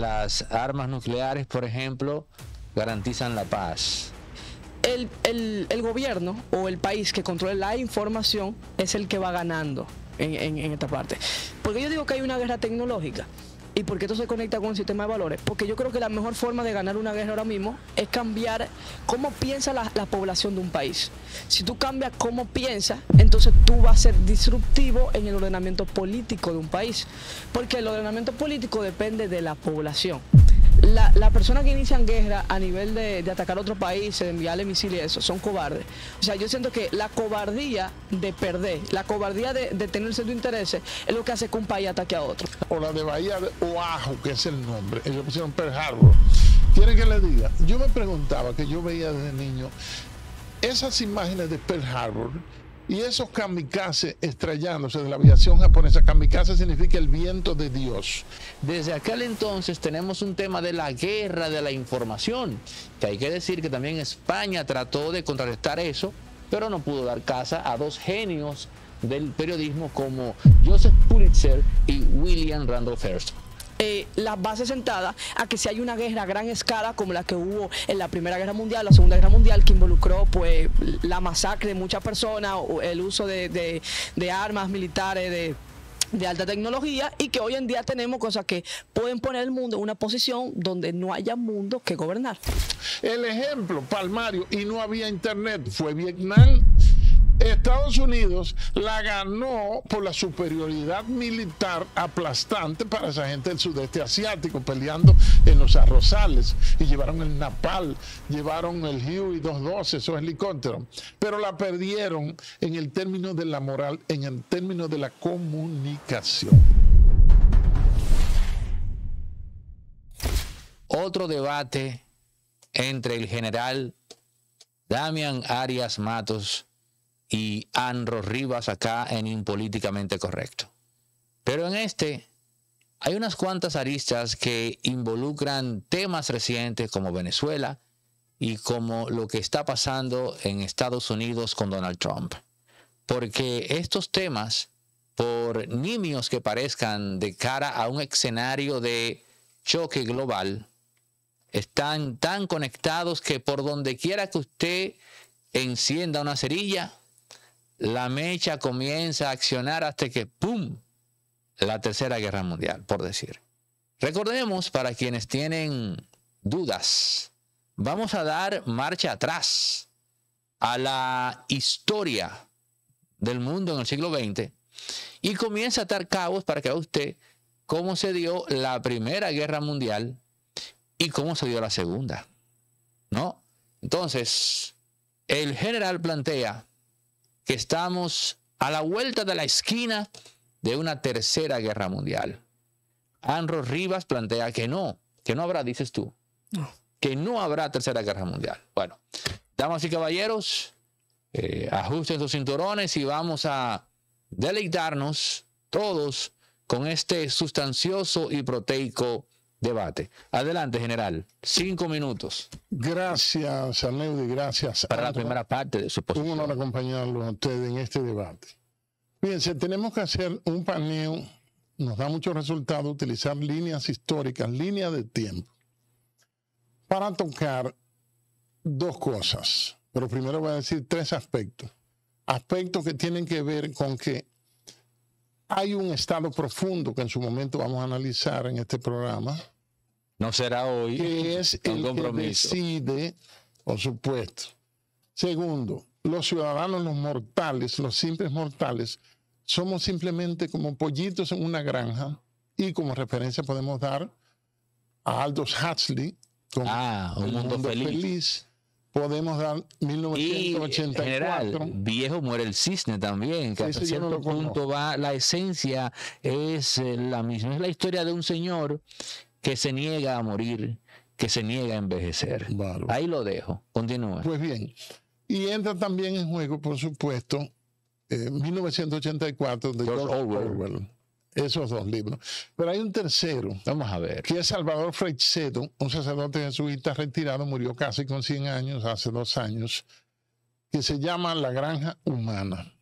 las armas nucleares, por ejemplo, garantizan la paz. El, el, gobierno o el país que controla la información es el que va ganando en, en, en esta parte. Porque yo digo que hay una guerra tecnológica. ¿Y por qué esto se conecta con un sistema de valores? Porque yo creo que la mejor forma de ganar una guerra ahora mismo es cambiar cómo piensa la, población de un país. Si tú cambias cómo piensas, entonces tú vas a ser disruptivo en el ordenamiento político de un país. Porque el ordenamiento político depende de la población la persona que inician guerra a nivel de, atacar a otro país, de enviarle misiles, eso, son cobardes. O sea, yo siento que la cobardía de perder, la cobardía de, de tener interés, es lo que hace que un país ataque a otro. O la de Bahía de Oahu, que es el nombre, ellos pusieron Pearl Harbor. Quieren que le diga, yo me preguntaba, que yo veía desde niño, esas imágenes de Pearl Harbor, y esos kamikazes estrellándose de la aviación japonesa, kamikaze significa el viento de Dios. Desde aquel entonces tenemos un tema de la guerra de la información, que hay que decir que también España trató de contrarrestar eso, pero no pudo dar casa a dos genios del periodismo como Joseph Pulitzer y William Randolph Hearst. Eh, las bases sentadas a que si hay una guerra a gran escala como la que hubo en la Primera Guerra Mundial, la Segunda Guerra Mundial, que involucró pues la masacre de muchas personas, el uso de, armas militares, de alta tecnología y que hoy en día tenemos cosas que pueden poner el mundo en una posición donde no haya mundo que gobernar. El ejemplo palmario y no había internet fue Vietnam Estados Unidos la ganó por la superioridad militar aplastante para esa gente del sudeste asiático, peleando en los arrozales. Y llevaron el Napal, llevaron el Huey 212, esos helicópteros. Pero la perdieron en el término de la moral, en el término de la comunicación. otro debate entre el general Damian Arias Matos y Anro Rivas acá en Impolíticamente Correcto. Pero en este hay unas cuantas aristas que involucran temas recientes como Venezuela y como lo que está pasando en Estados Unidos con Donald Trump. Porque estos temas, por nimios que parezcan de cara a un escenario de choque global, están tan conectados que por donde quiera que usted encienda una cerilla, la mecha comienza a accionar hasta que, ¡pum!, la Tercera Guerra Mundial, por decir. Recordemos, para quienes tienen dudas, vamos a dar marcha atrás a la historia del mundo en el siglo XX y comienza a dar cabos para que usted cómo se dio la Primera Guerra Mundial y cómo se dio la Segunda. ¿No? Entonces, el general plantea que estamos a la vuelta de la esquina de una tercera guerra mundial. Anro Rivas plantea que no, que no habrá, dices tú, que no habrá tercera guerra mundial. Bueno, damas y caballeros, eh, ajusten sus cinturones y vamos a deleitarnos todos con este sustancioso y proteico debate. Adelante, general. Cinco minutos. Gracias, y Gracias. Para la primera parte de su posición. Un honor acompañarlo a ustedes en este debate. Fíjense, tenemos que hacer un paneo. Nos da mucho resultado utilizar líneas históricas, líneas de tiempo, para tocar dos cosas. Pero primero voy a decir tres aspectos. Aspectos que tienen que ver con que hay un estado profundo que en su momento vamos a analizar en este programa. No será hoy. Que es el compromiso. que decide, por supuesto. Segundo, los ciudadanos, los mortales, los simples mortales, somos simplemente como pollitos en una granja y como referencia podemos dar a Aldous Huxley con ah, un, mundo, feliz podemos dar 1984. Y, general, viejo muere el cisne también, que hasta cierto punto va, la esencia es eh, la misma, es la historia de un señor que se niega a morir, que se niega a envejecer. Ahí lo dejo, continúa. Pues bien, y entra también en juego, por supuesto, 1984 eh, de George, George Orwell esos dos libros. Pero hay un tercero. Vamos a ver. Que es Salvador Freixedo, un sacerdote jesuita retirado, murió casi con 100 años, hace dos años, que se llama La Granja Humana.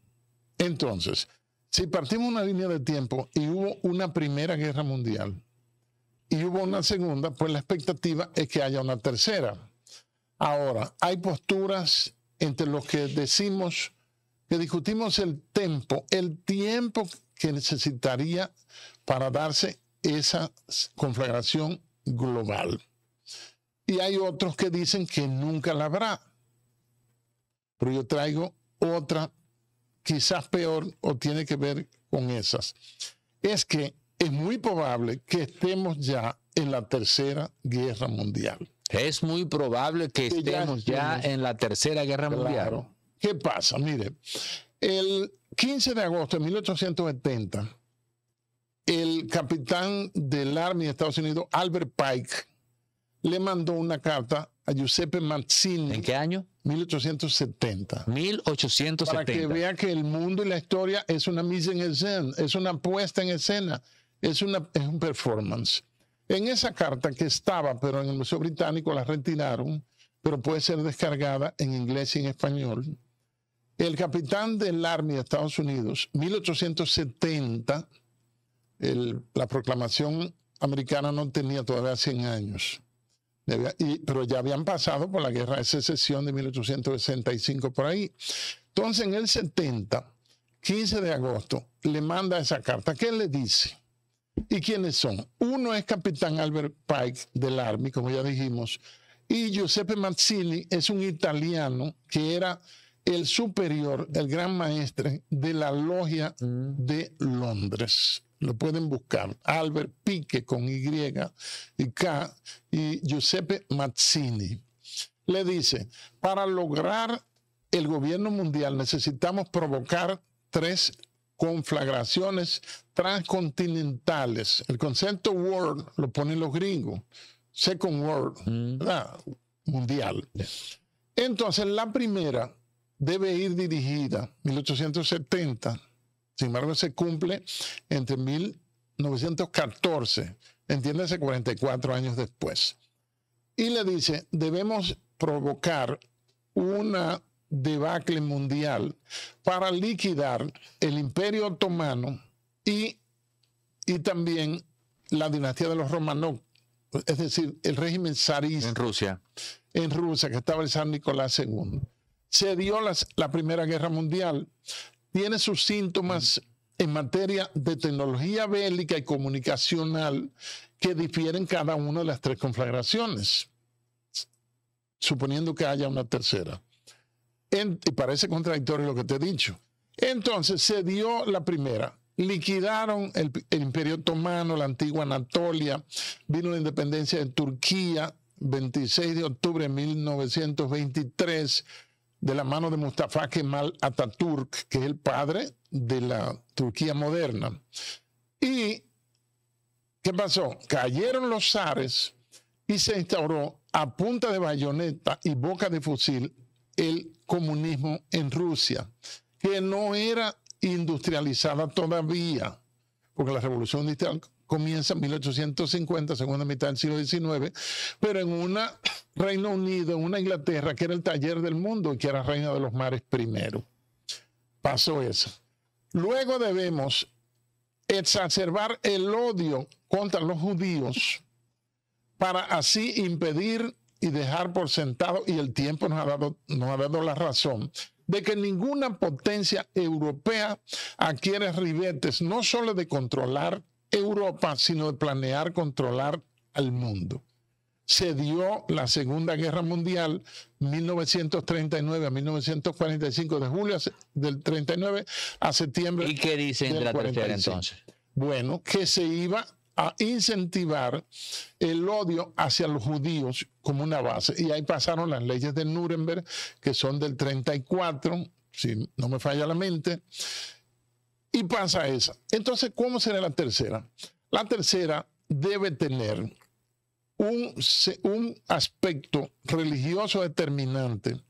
Entonces, si partimos una línea de tiempo y hubo una primera guerra mundial y hubo una segunda, pues la expectativa es que haya una tercera. Ahora, hay posturas entre los que decimos que discutimos el tiempo, el tiempo que necesitaría para darse esa conflagración global. Y hay otros que dicen que nunca la habrá. Pero yo traigo otra, quizás peor, o tiene que ver con esas. Es que es muy probable que estemos ya en la tercera guerra mundial. Es muy probable que, estemos ya, en la tercera guerra claro. mundial. ¿Qué pasa? Mire, el 15 de agosto de 1870, el capitán del Army de Estados Unidos, Albert Pike, le mandó una carta a Giuseppe Mazzini. ¿En qué año? 1870. 1870. Para que vea que el mundo y la historia es una mise en escena, es una puesta en escena, es, una, es un performance. En esa carta que estaba, pero en el Museo Británico la retiraron, pero puede ser descargada en inglés y en español el capitán del Army de Estados Unidos, 1870, la proclamación americana no tenía todavía 100 años, pero ya habían pasado por la guerra de secesión de 1865 por ahí. Entonces, en el 70, 15 de agosto, le manda esa carta. ¿Qué le dice? ¿Y quiénes son? Uno es capitán Albert Pike del Army, como ya dijimos, y Giuseppe Mazzini es un italiano que era el superior, el gran maestre de la logia mm. de Londres. Lo pueden buscar. Albert Pique con Y y K y Giuseppe Mazzini. Le dice, para lograr el gobierno mundial necesitamos provocar tres conflagraciones transcontinentales. El concepto world lo ponen los gringos. Second world, mm. mundial. Entonces, la primera debe ir dirigida, 1870. Sin embargo, se cumple entre 1914, entiéndase 44 años después. Y le dice, debemos provocar una debacle mundial para liquidar el imperio otomano y, también la dinastía de los romanos, es decir, el régimen zarista. En Rusia. En Rusia, que estaba el San Nicolás II se dio la Primera Guerra Mundial, tiene sus síntomas en materia de tecnología bélica y comunicacional que difieren cada una de las tres conflagraciones, suponiendo que haya una tercera. y parece contradictorio lo que te he dicho. Entonces se dio la primera. Liquidaron el, el Imperio Otomano, la antigua Anatolia, vino la independencia de Turquía, 26 de octubre de 1923 de la mano de Mustafa Kemal Atatürk, que es el padre de la Turquía moderna. ¿Y qué pasó? Cayeron los zares y se instauró a punta de bayoneta y boca de fusil el comunismo en Rusia, que no era industrializada todavía, porque la revolución industrial comienza en 1850, segunda mitad del siglo XIX, pero en una Reino Unido, en una Inglaterra que era el taller del mundo y que era reina de los mares primero. Pasó eso. Luego debemos exacerbar el odio contra los judíos para así impedir y dejar por sentado, y el tiempo nos ha dado, nos ha dado la razón, de que ninguna potencia europea adquiere ribetes, no solo de controlar Europa, sino de planear controlar al mundo. Se dio la Segunda Guerra Mundial 1939 a 1945, de julio del 39 a septiembre. ¿Y qué dice la tercera entonces? Bueno, que se iba a incentivar el odio hacia los judíos como una base. Y ahí pasaron las leyes de Nuremberg, que son del 34, si no me falla la mente, y pasa esa. Entonces, ¿cómo será la tercera? La tercera debe tener un, aspecto religioso determinante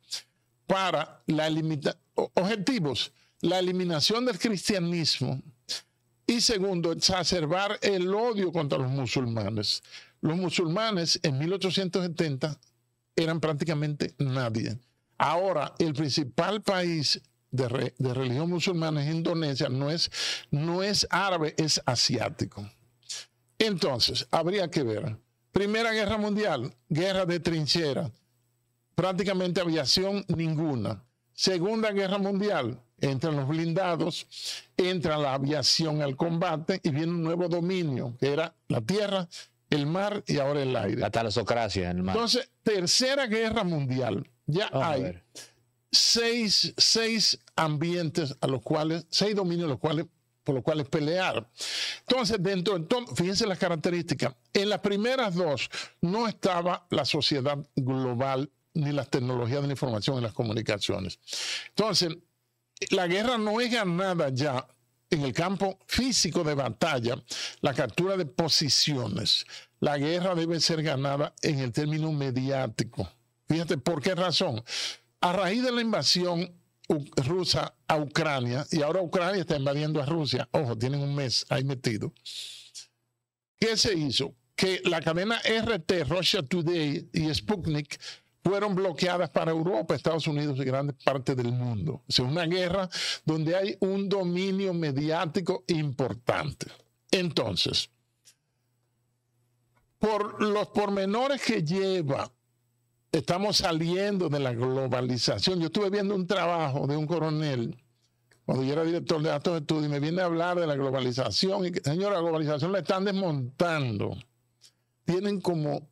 para la limita objetivos, la eliminación del cristianismo y segundo, exacerbar el odio contra los musulmanes. Los musulmanes en 1870 eran prácticamente nadie. Ahora, el principal país de, religión musulmana es Indonesia, no es, no es árabe, es asiático. Entonces, habría que ver. Primera Guerra Mundial, guerra de trinchera prácticamente aviación ninguna. Segunda Guerra Mundial, entran los blindados, entra la aviación al combate y viene un nuevo dominio, que era la tierra, el mar y ahora el aire. La talosocracia en el mar. Entonces, Tercera Guerra Mundial, ya hay seis, ambientes a los cuales, seis dominios los cuales por los cuales pelear. Entonces, dentro fíjense las características. En las primeras dos no estaba la sociedad global ni las tecnologías de la información y las comunicaciones. Entonces, la guerra no es ganada ya en el campo físico de batalla, la captura de posiciones. La guerra debe ser ganada en el término mediático. Fíjate, ¿por qué razón? A raíz de la invasión rusa a Ucrania, y ahora Ucrania está invadiendo a Rusia, ojo, tienen un mes ahí metido, ¿qué se hizo? Que la cadena RT, Russia Today y Sputnik fueron bloqueadas para Europa, Estados Unidos y grandes partes del mundo. Es una guerra donde hay un dominio mediático importante. Entonces, por los pormenores que lleva estamos saliendo de la globalización. Yo estuve viendo un trabajo de un coronel cuando yo era director de datos de estudio y me viene a hablar de la globalización y que, señor, la globalización la están desmontando. Tienen como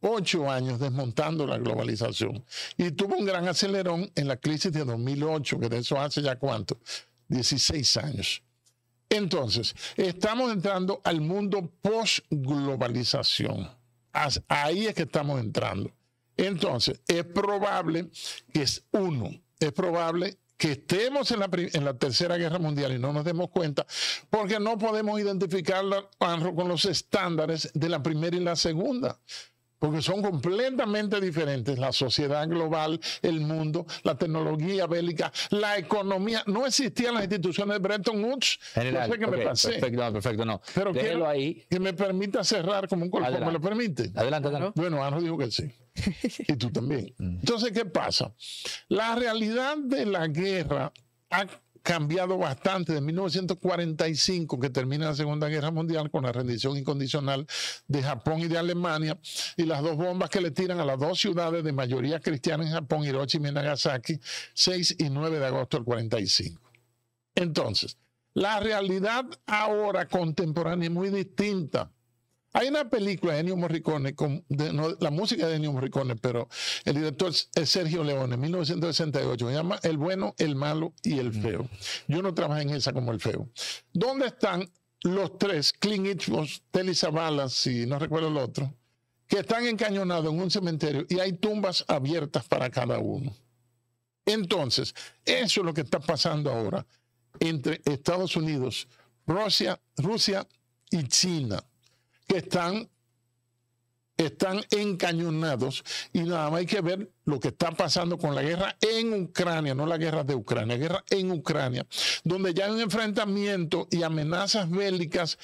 ocho años desmontando la globalización y tuvo un gran acelerón en la crisis de 2008, que de eso hace ya cuánto, 16 años. Entonces, estamos entrando al mundo post-globalización. Ahí es que estamos entrando. Entonces, es probable que es uno, es probable que estemos en la, en la, Tercera Guerra Mundial y no nos demos cuenta, porque no podemos identificarla con los estándares de la Primera y la Segunda porque son completamente diferentes la sociedad global, el mundo, la tecnología bélica, la economía. No existían las instituciones de Bretton Woods. no sé qué me pasé. Perfecto, perfecto, no. Pero quiero ahí. que me permita cerrar como un cuerpo, ¿me lo permite? Adelante, Bueno, Arro dijo que sí. y tú también. Mm. Entonces, ¿qué pasa? La realidad de la guerra ha cambiado bastante de 1945, que termina la Segunda Guerra Mundial con la rendición incondicional de Japón y de Alemania, y las dos bombas que le tiran a las dos ciudades de mayoría cristiana en Japón, Hiroshima y Nagasaki, 6 y 9 de agosto del 45. Entonces, la realidad ahora contemporánea es muy distinta. Hay una película de Ennio Morricone, con, la música de Ennio Morricone, pero el director es Sergio Leone, 1968. Se llama El bueno, el malo y el feo. Yo no trabajé en esa como el feo. ¿Dónde están los tres, Clint Eastwood, Telly Savalas si no recuerdo el otro, que están encañonados en un cementerio y hay tumbas abiertas para cada uno? Entonces, eso es lo que está pasando ahora entre Estados Unidos, Rusia, Rusia y China que están, están encañonados y nada más hay que ver lo que está pasando con la guerra en Ucrania, no la guerra de Ucrania, guerra en Ucrania, donde ya hay un enfrentamiento y amenazas bélicas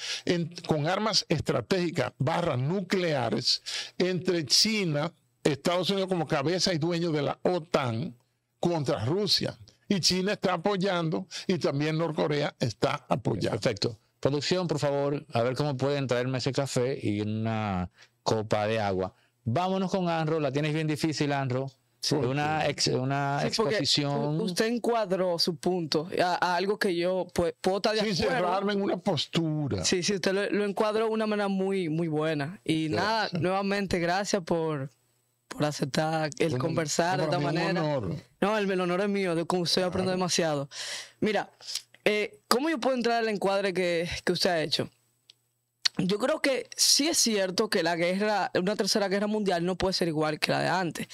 con armas estratégicas, barras nucleares, entre China, Estados Unidos como cabeza y dueño de la OTAN contra Rusia. Y China está apoyando y también Norcorea está apoyando. Perfecto. Producción, por favor, a ver cómo pueden traerme ese café y una copa de agua. Vámonos con Anro, la tienes bien difícil, Anro. Sí, una, una exposición. Usted encuadró su punto a, algo que yo puedo estar de acuerdo. Sin cerrarme en una postura. Sí, sí, usted lo, encuadró de una manera muy, muy buena. Y nada, nuevamente, gracias por, aceptar el conversar de esta manera. No, el, el honor es mío, de con usted aprendo demasiado. Mira, eh, ¿cómo yo puedo entrar al encuadre que, que usted ha hecho? Yo creo que sí es cierto que la guerra, una tercera guerra mundial no puede ser igual que la de antes.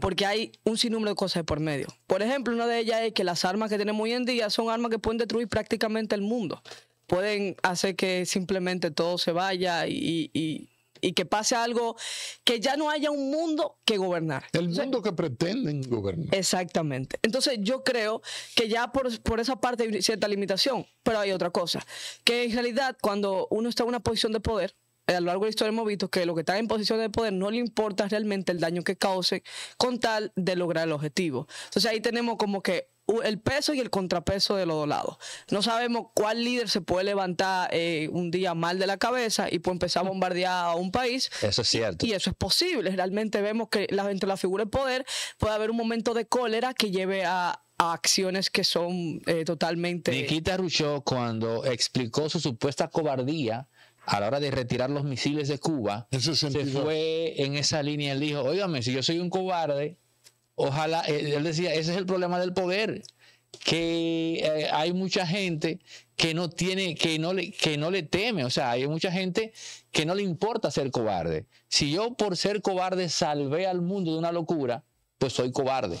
Porque hay un sinnúmero de cosas por medio. Por ejemplo, una de ellas es que las armas que tenemos hoy en día son armas que pueden destruir prácticamente el mundo. Pueden hacer que simplemente todo se vaya y y que pase algo, que ya no haya un mundo que gobernar. El mundo que pretenden gobernar. Exactamente. Entonces yo creo que ya por, por esa parte hay cierta limitación, pero hay otra cosa, que en realidad cuando uno está en una posición de poder, eh, a lo largo de la historia hemos visto que lo que está en posición de poder no le importa realmente el daño que cause con tal de lograr el objetivo. Entonces ahí tenemos como que el peso y el contrapeso de los dos lados. No sabemos cuál líder se puede levantar eh, un día mal de la cabeza y puede empezar a bombardear a un país. Eso es cierto. Y, eso es posible. Realmente vemos que entre la figura del poder puede haber un momento de cólera que lleve a, acciones que son eh, totalmente... Nikita Rucho cuando explicó su supuesta cobardía a la hora de retirar los misiles de Cuba, se fue en esa línea. Él dijo, oígame, si yo soy un cobarde, ojalá, eh, él decía, ese es el problema del poder, que eh, hay mucha gente que no tiene, que no, le, que no le teme, o sea, hay mucha gente que no le importa ser cobarde. Si yo por ser cobarde salvé al mundo de una locura, pues soy cobarde.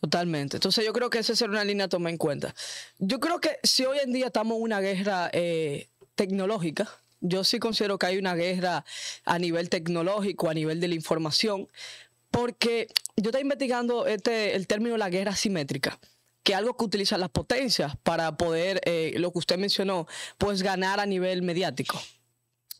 Totalmente. Entonces yo creo que esa es una línea a tomar en cuenta. Yo creo que si hoy en día estamos en una guerra eh, tecnológica, yo sí considero que hay una guerra a nivel tecnológico, a nivel de la información, porque yo estoy investigando este, el término la guerra simétrica que es algo que utilizan las potencias para poder, eh, lo que usted mencionó, pues ganar a nivel mediático.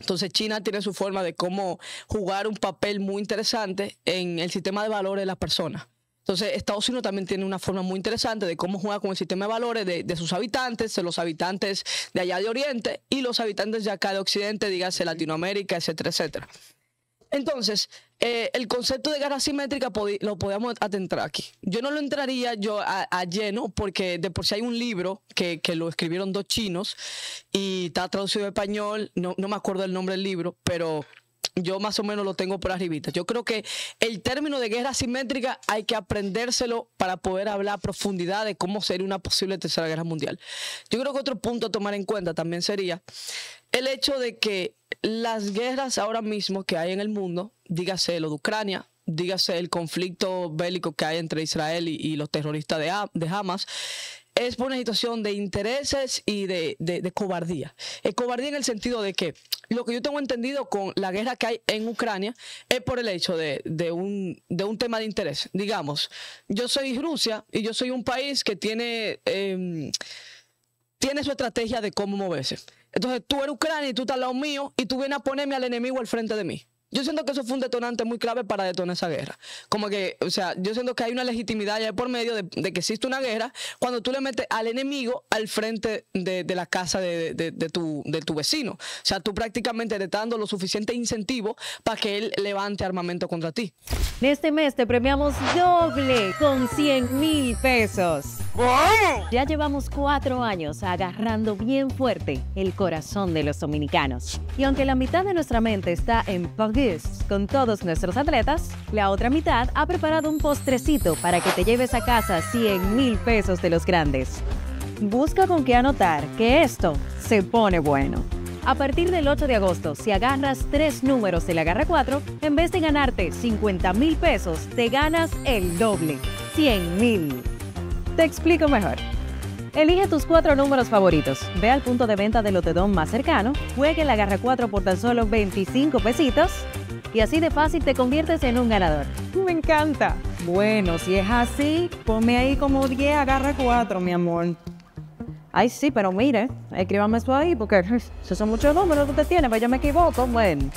Entonces China tiene su forma de cómo jugar un papel muy interesante en el sistema de valores de las personas. Entonces Estados Unidos también tiene una forma muy interesante de cómo juega con el sistema de valores de, de sus habitantes, de los habitantes de allá de Oriente y los habitantes de acá de Occidente, dígase Latinoamérica, etcétera, etcétera. Entonces, eh, el concepto de guerra simétrica lo podemos atentar aquí. Yo no lo entraría yo a, lleno porque de por sí hay un libro que, lo escribieron dos chinos y está traducido a español, no, no me acuerdo el nombre del libro, pero yo más o menos lo tengo por arribita. Yo creo que el término de guerra simétrica hay que aprendérselo para poder hablar a profundidad de cómo sería una posible tercera guerra mundial. Yo creo que otro punto a tomar en cuenta también sería el hecho de que las guerras ahora mismo que hay en el mundo, dígase lo de Ucrania, dígase el conflicto bélico que hay entre Israel y, los terroristas de, de Hamas, es por una situación de intereses y de, cobardía. Es eh, cobardía en el sentido de que lo que yo tengo entendido con la guerra que hay en Ucrania es por el hecho de, un, de un tema de interés. Digamos, yo soy Rusia y yo soy un país que tiene, em, tiene su estrategia de cómo moverse. Entonces tú eres Ucrania y tú estás al lado mío y tú vienes a ponerme al enemigo al frente de mí. Yo siento que eso fue un detonante muy clave para detonar esa guerra. Como que, o sea, yo siento que hay una legitimidad ya por medio de, que existe una guerra cuando tú le metes al enemigo al frente de, de la casa de, de, tu, de tu vecino. O sea, tú prácticamente le estás dando lo suficiente incentivo para que él levante armamento contra ti. En este mes te premiamos doble con 100 mil pesos. Ya llevamos cuatro años agarrando bien fuerte el corazón de los dominicanos. Y aunque la mitad de nuestra mente está en pagar con todos nuestros atletas, la otra mitad ha preparado un postrecito para que te lleves a casa 100 mil pesos de los grandes. Busca con qué anotar que esto se pone bueno. A partir del 8 de agosto, si agarras tres números la garra 4, en vez de ganarte 50 mil pesos, te ganas el doble, 100 mil. Te explico mejor. Elige tus cuatro números favoritos, ve al punto de venta del Lotedón más cercano, juegue la agarra 4 por tan solo 25 pesitos y así de fácil te conviertes en un ganador. Me encanta. Bueno, si es así, ponme ahí como 10 agarra 4, mi amor. Ay, sí, pero mire, escríbame esto ahí porque esos son muchos números que usted tiene, pero pues yo me equivoco. Bueno.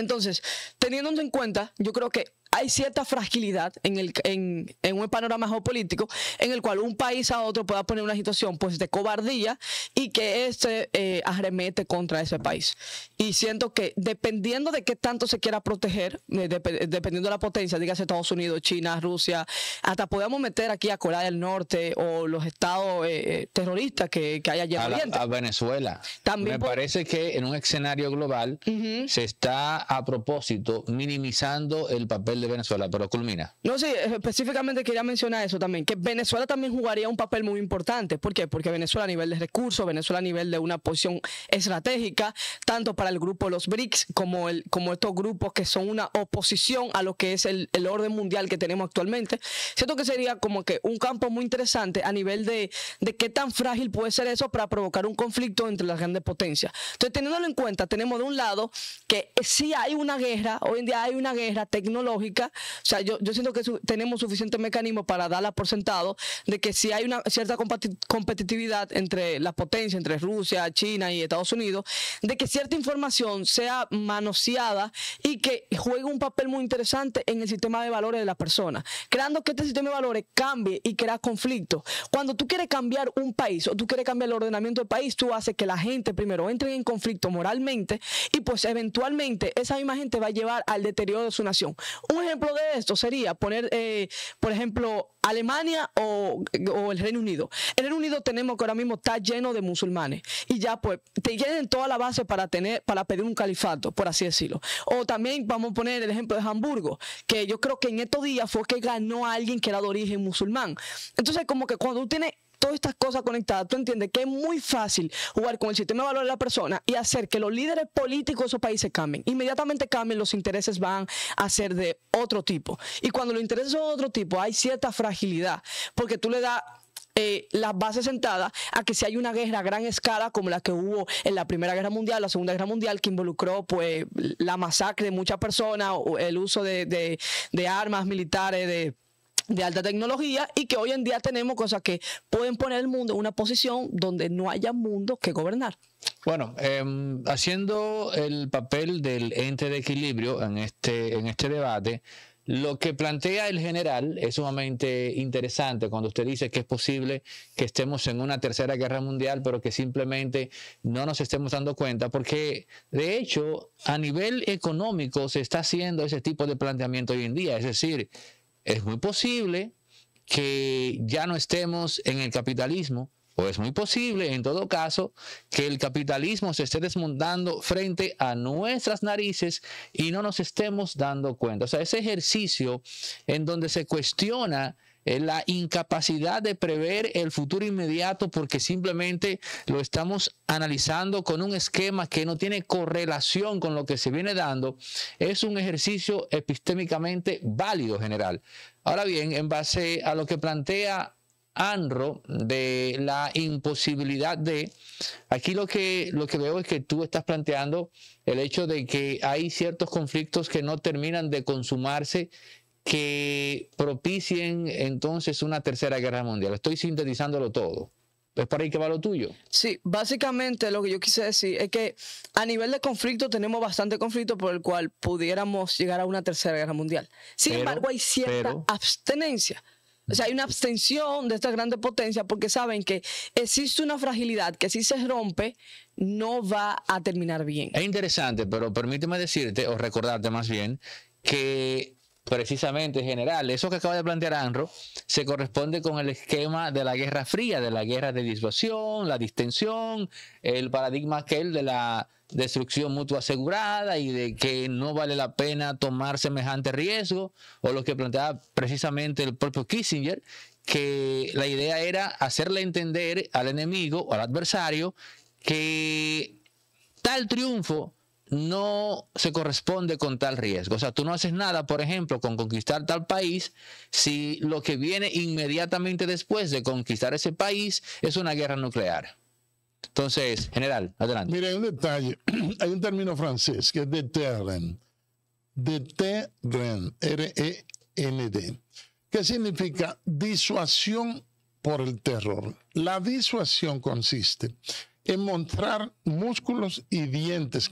Entonces, teniéndonos en cuenta, yo creo que hay cierta fragilidad en, el, en, un panorama geopolítico en el cual un país a otro pueda poner una situación pues, de cobardía y que este eh, arremete contra ese país. Y siento que dependiendo de qué tanto se quiera proteger, eh, dependiendo de la potencia, dígase Estados Unidos, China, Rusia, hasta podemos meter aquí a Corea del Norte o los estados eh, eh, terroristas que, que hay allá A Venezuela. También Me parece que en un escenario global se está a propósito minimizando el papel de Venezuela, pero culmina. No, sí, eh, específicamente quería mencionar eso también, que Venezuela también jugaría un papel muy importante. ¿Por qué? Porque Venezuela a nivel de recursos, Venezuela a nivel de una posición estratégica, tanto para el grupo de los BRICS como, el, como estos grupos que son una oposición a lo que es el, orden mundial que tenemos actualmente. Siento que sería como que un campo muy interesante a nivel de, de qué tan frágil puede ser eso para provocar un conflicto entre las grandes potencias. Entonces, teniéndolo en cuenta, tenemos de un lado que si hay una guerra, hoy en día hay una guerra tecnológica, o sea, yo, yo siento que tenemos suficientes mecanismos para darla por sentado de que si hay una cierta competitividad entre las potencias, entre Rusia, China y Estados Unidos, de que cierta información sea manoseada y que juegue un papel muy interesante en el sistema de valores de las personas, creando que este sistema de valores cambie y crea conflicto Cuando tú quieres cambiar un país o tú quieres cambiar el ordenamiento del país, tú haces que la gente primero entre en conflicto moralmente y pues eventualmente esa misma gente va a llevar al deterioro de su nación ejemplo de esto sería poner, eh, por ejemplo, Alemania o, el Reino Unido. El Reino Unido tenemos que ahora mismo está lleno de musulmanes y ya pues te tienen toda la base para tener para pedir un califato, por así decirlo. O también vamos a poner el ejemplo de Hamburgo, que yo creo que en estos días fue que ganó a alguien que era de origen musulmán. Entonces como que cuando tú tienes todas estas cosas conectadas, tú entiendes que es muy fácil jugar con el sistema de valor de la persona y hacer que los líderes políticos de esos países cambien. Inmediatamente cambien, los intereses van a ser de otro tipo. Y cuando los intereses son de otro tipo, hay cierta fragilidad, porque tú le das eh, las bases sentadas a que si hay una guerra a gran escala como la que hubo en la Primera Guerra Mundial, la Segunda Guerra Mundial, que involucró pues la masacre de muchas personas, el uso de armas militares, de de alta tecnología y que hoy en día tenemos cosas que pueden poner el mundo en una posición donde no haya mundo que gobernar. Bueno, em, haciendo el papel del ente de equilibrio en este, en este debate, lo que plantea el general es sumamente interesante cuando usted dice que es posible que estemos en una tercera guerra mundial, pero que simplemente no nos estemos dando cuenta, porque de hecho a nivel económico se está haciendo ese tipo de planteamiento hoy en día, es decir, es muy posible que ya no estemos en el capitalismo, o es muy posible, en todo caso, que el capitalismo se esté desmontando frente a nuestras narices y no nos estemos dando cuenta. O sea, ese ejercicio en donde se cuestiona la incapacidad de prever el futuro inmediato porque simplemente lo estamos analizando con un esquema que no tiene correlación con lo que se viene dando, es un ejercicio epistémicamente válido general. Ahora bien, en base a lo que plantea Anro de la imposibilidad de, aquí lo que, lo que veo es que tú estás planteando el hecho de que hay ciertos conflictos que no terminan de consumarse que propicien entonces una tercera guerra mundial. Estoy sintetizándolo todo. Es por ahí que va lo tuyo. Sí, básicamente lo que yo quise decir es que a nivel de conflicto tenemos bastante conflicto por el cual pudiéramos llegar a una tercera guerra mundial. Sin embargo, hay cierta abstenencia. O sea, hay una abstención de estas grandes potencias porque saben que existe una fragilidad que si se rompe no va a terminar bien. Es interesante, pero permíteme decirte, o recordarte más bien, que precisamente general. Eso que acaba de plantear Anro se corresponde con el esquema de la Guerra Fría, de la guerra de disuasión, la distensión, el paradigma aquel de la destrucción mutua asegurada y de que no vale la pena tomar semejante riesgo, o lo que planteaba precisamente el propio Kissinger, que la idea era hacerle entender al enemigo o al adversario que tal triunfo no se corresponde con tal riesgo. O sea, tú no haces nada, por ejemplo, con conquistar tal país si lo que viene inmediatamente después de conquistar ese país es una guerra nuclear. Entonces, general, adelante. Mire hay un detalle. hay un término francés que es deterren. Deterren, R-E-N-D, que significa disuasión por el terror. La disuasión consiste en mostrar músculos y dientes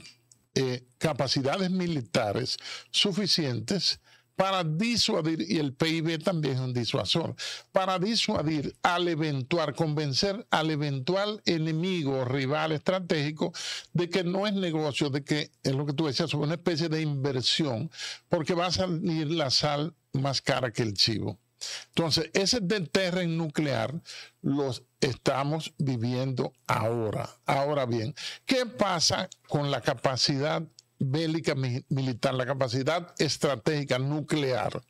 eh, capacidades militares suficientes para disuadir, y el PIB también es un disuasor, para disuadir al eventual, convencer al eventual enemigo, rival estratégico, de que no es negocio, de que es lo que tú decías, una especie de inversión, porque va a salir la sal más cara que el chivo. Entonces, ese terreno nuclear los estamos viviendo ahora. Ahora bien, ¿qué pasa con la capacidad bélica militar, la capacidad estratégica nuclear?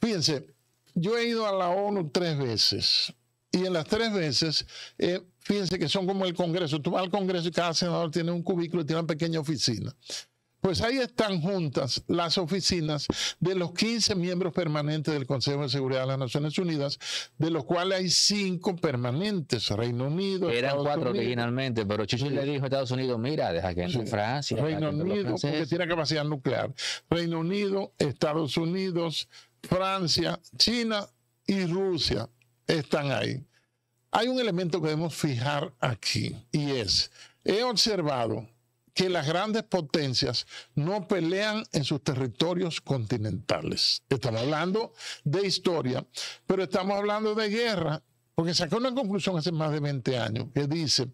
Fíjense, yo he ido a la ONU tres veces y en las tres veces, eh, fíjense que son como el Congreso. Tú vas al Congreso y cada senador tiene un cubículo y tiene una pequeña oficina. Pues ahí están juntas las oficinas de los 15 miembros permanentes del Consejo de Seguridad de las Naciones Unidas, de los cuales hay 5 permanentes, Reino Unido. Eran 4 originalmente, pero Chichi le dijo a Estados Unidos, mira, deja que entre Francia. Reino Unido, porque tiene capacidad nuclear. Reino Unido, Estados Unidos, Francia, China y Rusia están ahí. Hay un elemento que debemos fijar aquí y es, he observado que las grandes potencias no pelean en sus territorios continentales. Estamos hablando de historia, pero estamos hablando de guerra, porque sacó una conclusión hace más de 20 años que dice,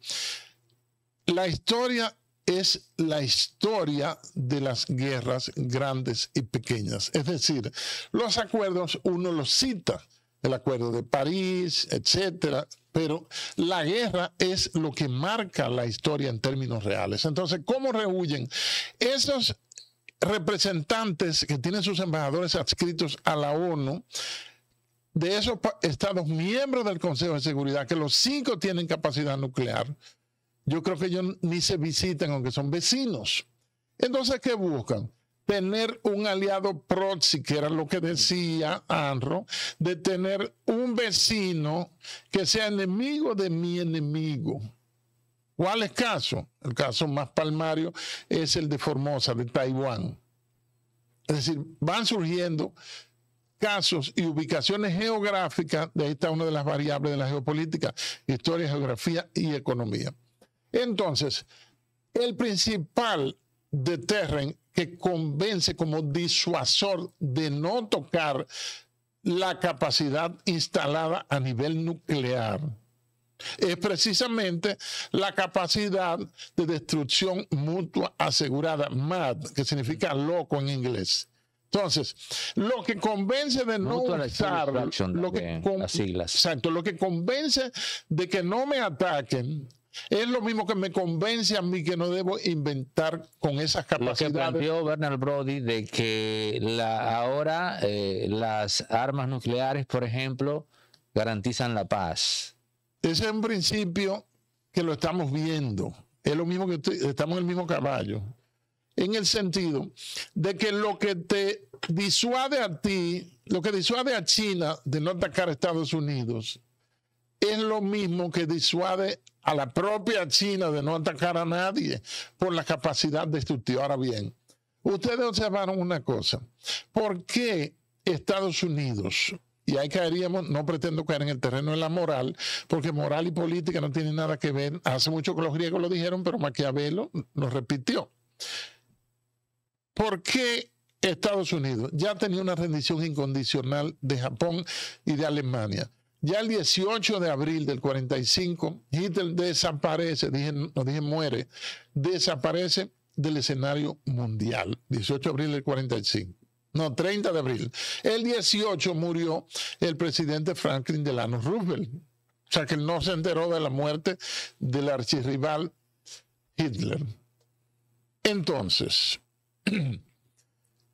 la historia es la historia de las guerras grandes y pequeñas. Es decir, los acuerdos uno los cita, el acuerdo de París, etcétera, pero la guerra es lo que marca la historia en términos reales. Entonces, ¿cómo rehuyen esos representantes que tienen sus embajadores adscritos a la ONU? De esos estados miembros del Consejo de Seguridad, que los cinco tienen capacidad nuclear, yo creo que ellos ni se visitan, aunque son vecinos. Entonces, ¿qué buscan? tener un aliado proxy, que era lo que decía Anro, de tener un vecino que sea enemigo de mi enemigo. ¿Cuál es el caso? El caso más palmario es el de Formosa, de Taiwán. Es decir, van surgiendo casos y ubicaciones geográficas, de ahí está una de las variables de la geopolítica, historia, geografía y economía. Entonces, el principal deterren que convence como disuasor de no tocar la capacidad instalada a nivel nuclear. Es precisamente la capacidad de destrucción mutua asegurada, MAD, que significa loco en inglés. Entonces, lo que convence de no usar, lo que, exacto, lo que convence de que no me ataquen es lo mismo que me convence a mí que no debo inventar con esas capacidades. Lo que planteó Bernard Brody de que la, ahora eh, las armas nucleares, por ejemplo, garantizan la paz. Ese es un principio que lo estamos viendo. Es lo mismo que estamos en el mismo caballo. En el sentido de que lo que te disuade a ti, lo que disuade a China de no atacar a Estados Unidos, es lo mismo que disuade a la propia China de no atacar a nadie por la capacidad destructiva. Ahora bien, ustedes observaron una cosa. ¿Por qué Estados Unidos y ahí caeríamos, no pretendo caer en el terreno de la moral, porque moral y política no tienen nada que ver. Hace mucho que los griegos lo dijeron, pero Maquiavelo lo repitió. ¿Por qué Estados Unidos ya tenía una rendición incondicional de Japón y de Alemania? Ya el 18 de abril del 45, Hitler desaparece, dije, no dije muere, desaparece del escenario mundial. 18 de abril del 45. No, 30 de abril. El 18 murió el presidente Franklin Delano Roosevelt. O sea que no se enteró de la muerte del archirrival Hitler. Entonces,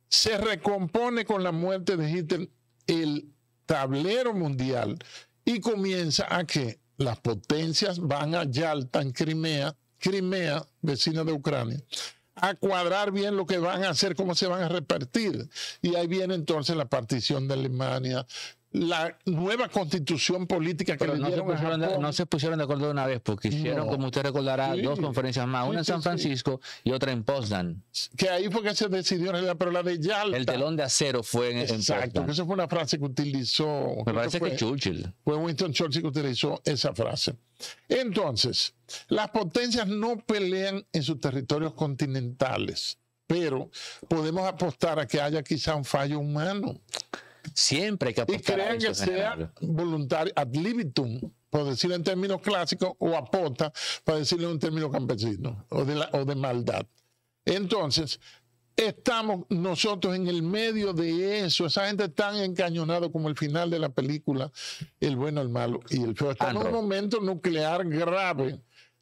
se recompone con la muerte de Hitler el tablero mundial y comienza a que las potencias van a Yalta, en Crimea, Crimea, vecina de Ucrania, a cuadrar bien lo que van a hacer, cómo se van a repartir. Y ahí viene entonces la partición de Alemania, la nueva constitución política que no se pusieron De, acuerdo de una vez porque hicieron, como usted recordará, dos conferencias más, una en San Francisco y otra en Potsdam. Que ahí fue que se decidió, pero la de Yalta. El telón de acero fue en, Exacto, esa fue una frase que utilizó. Me parece que, fue, Churchill. Fue Winston Churchill que utilizó esa frase. Entonces, las potencias no pelean en sus territorios continentales, pero podemos apostar a que haya quizá un fallo humano Siempre que Y crean que sea voluntario, ad libitum, por decirlo en términos clásicos, o apota, para decirlo en términos campesinos, o de, o de maldad. Entonces, estamos nosotros en el medio de eso. Esa gente tan encañonada como el final de la película, el bueno, el malo y el feo. en un momento nuclear grave.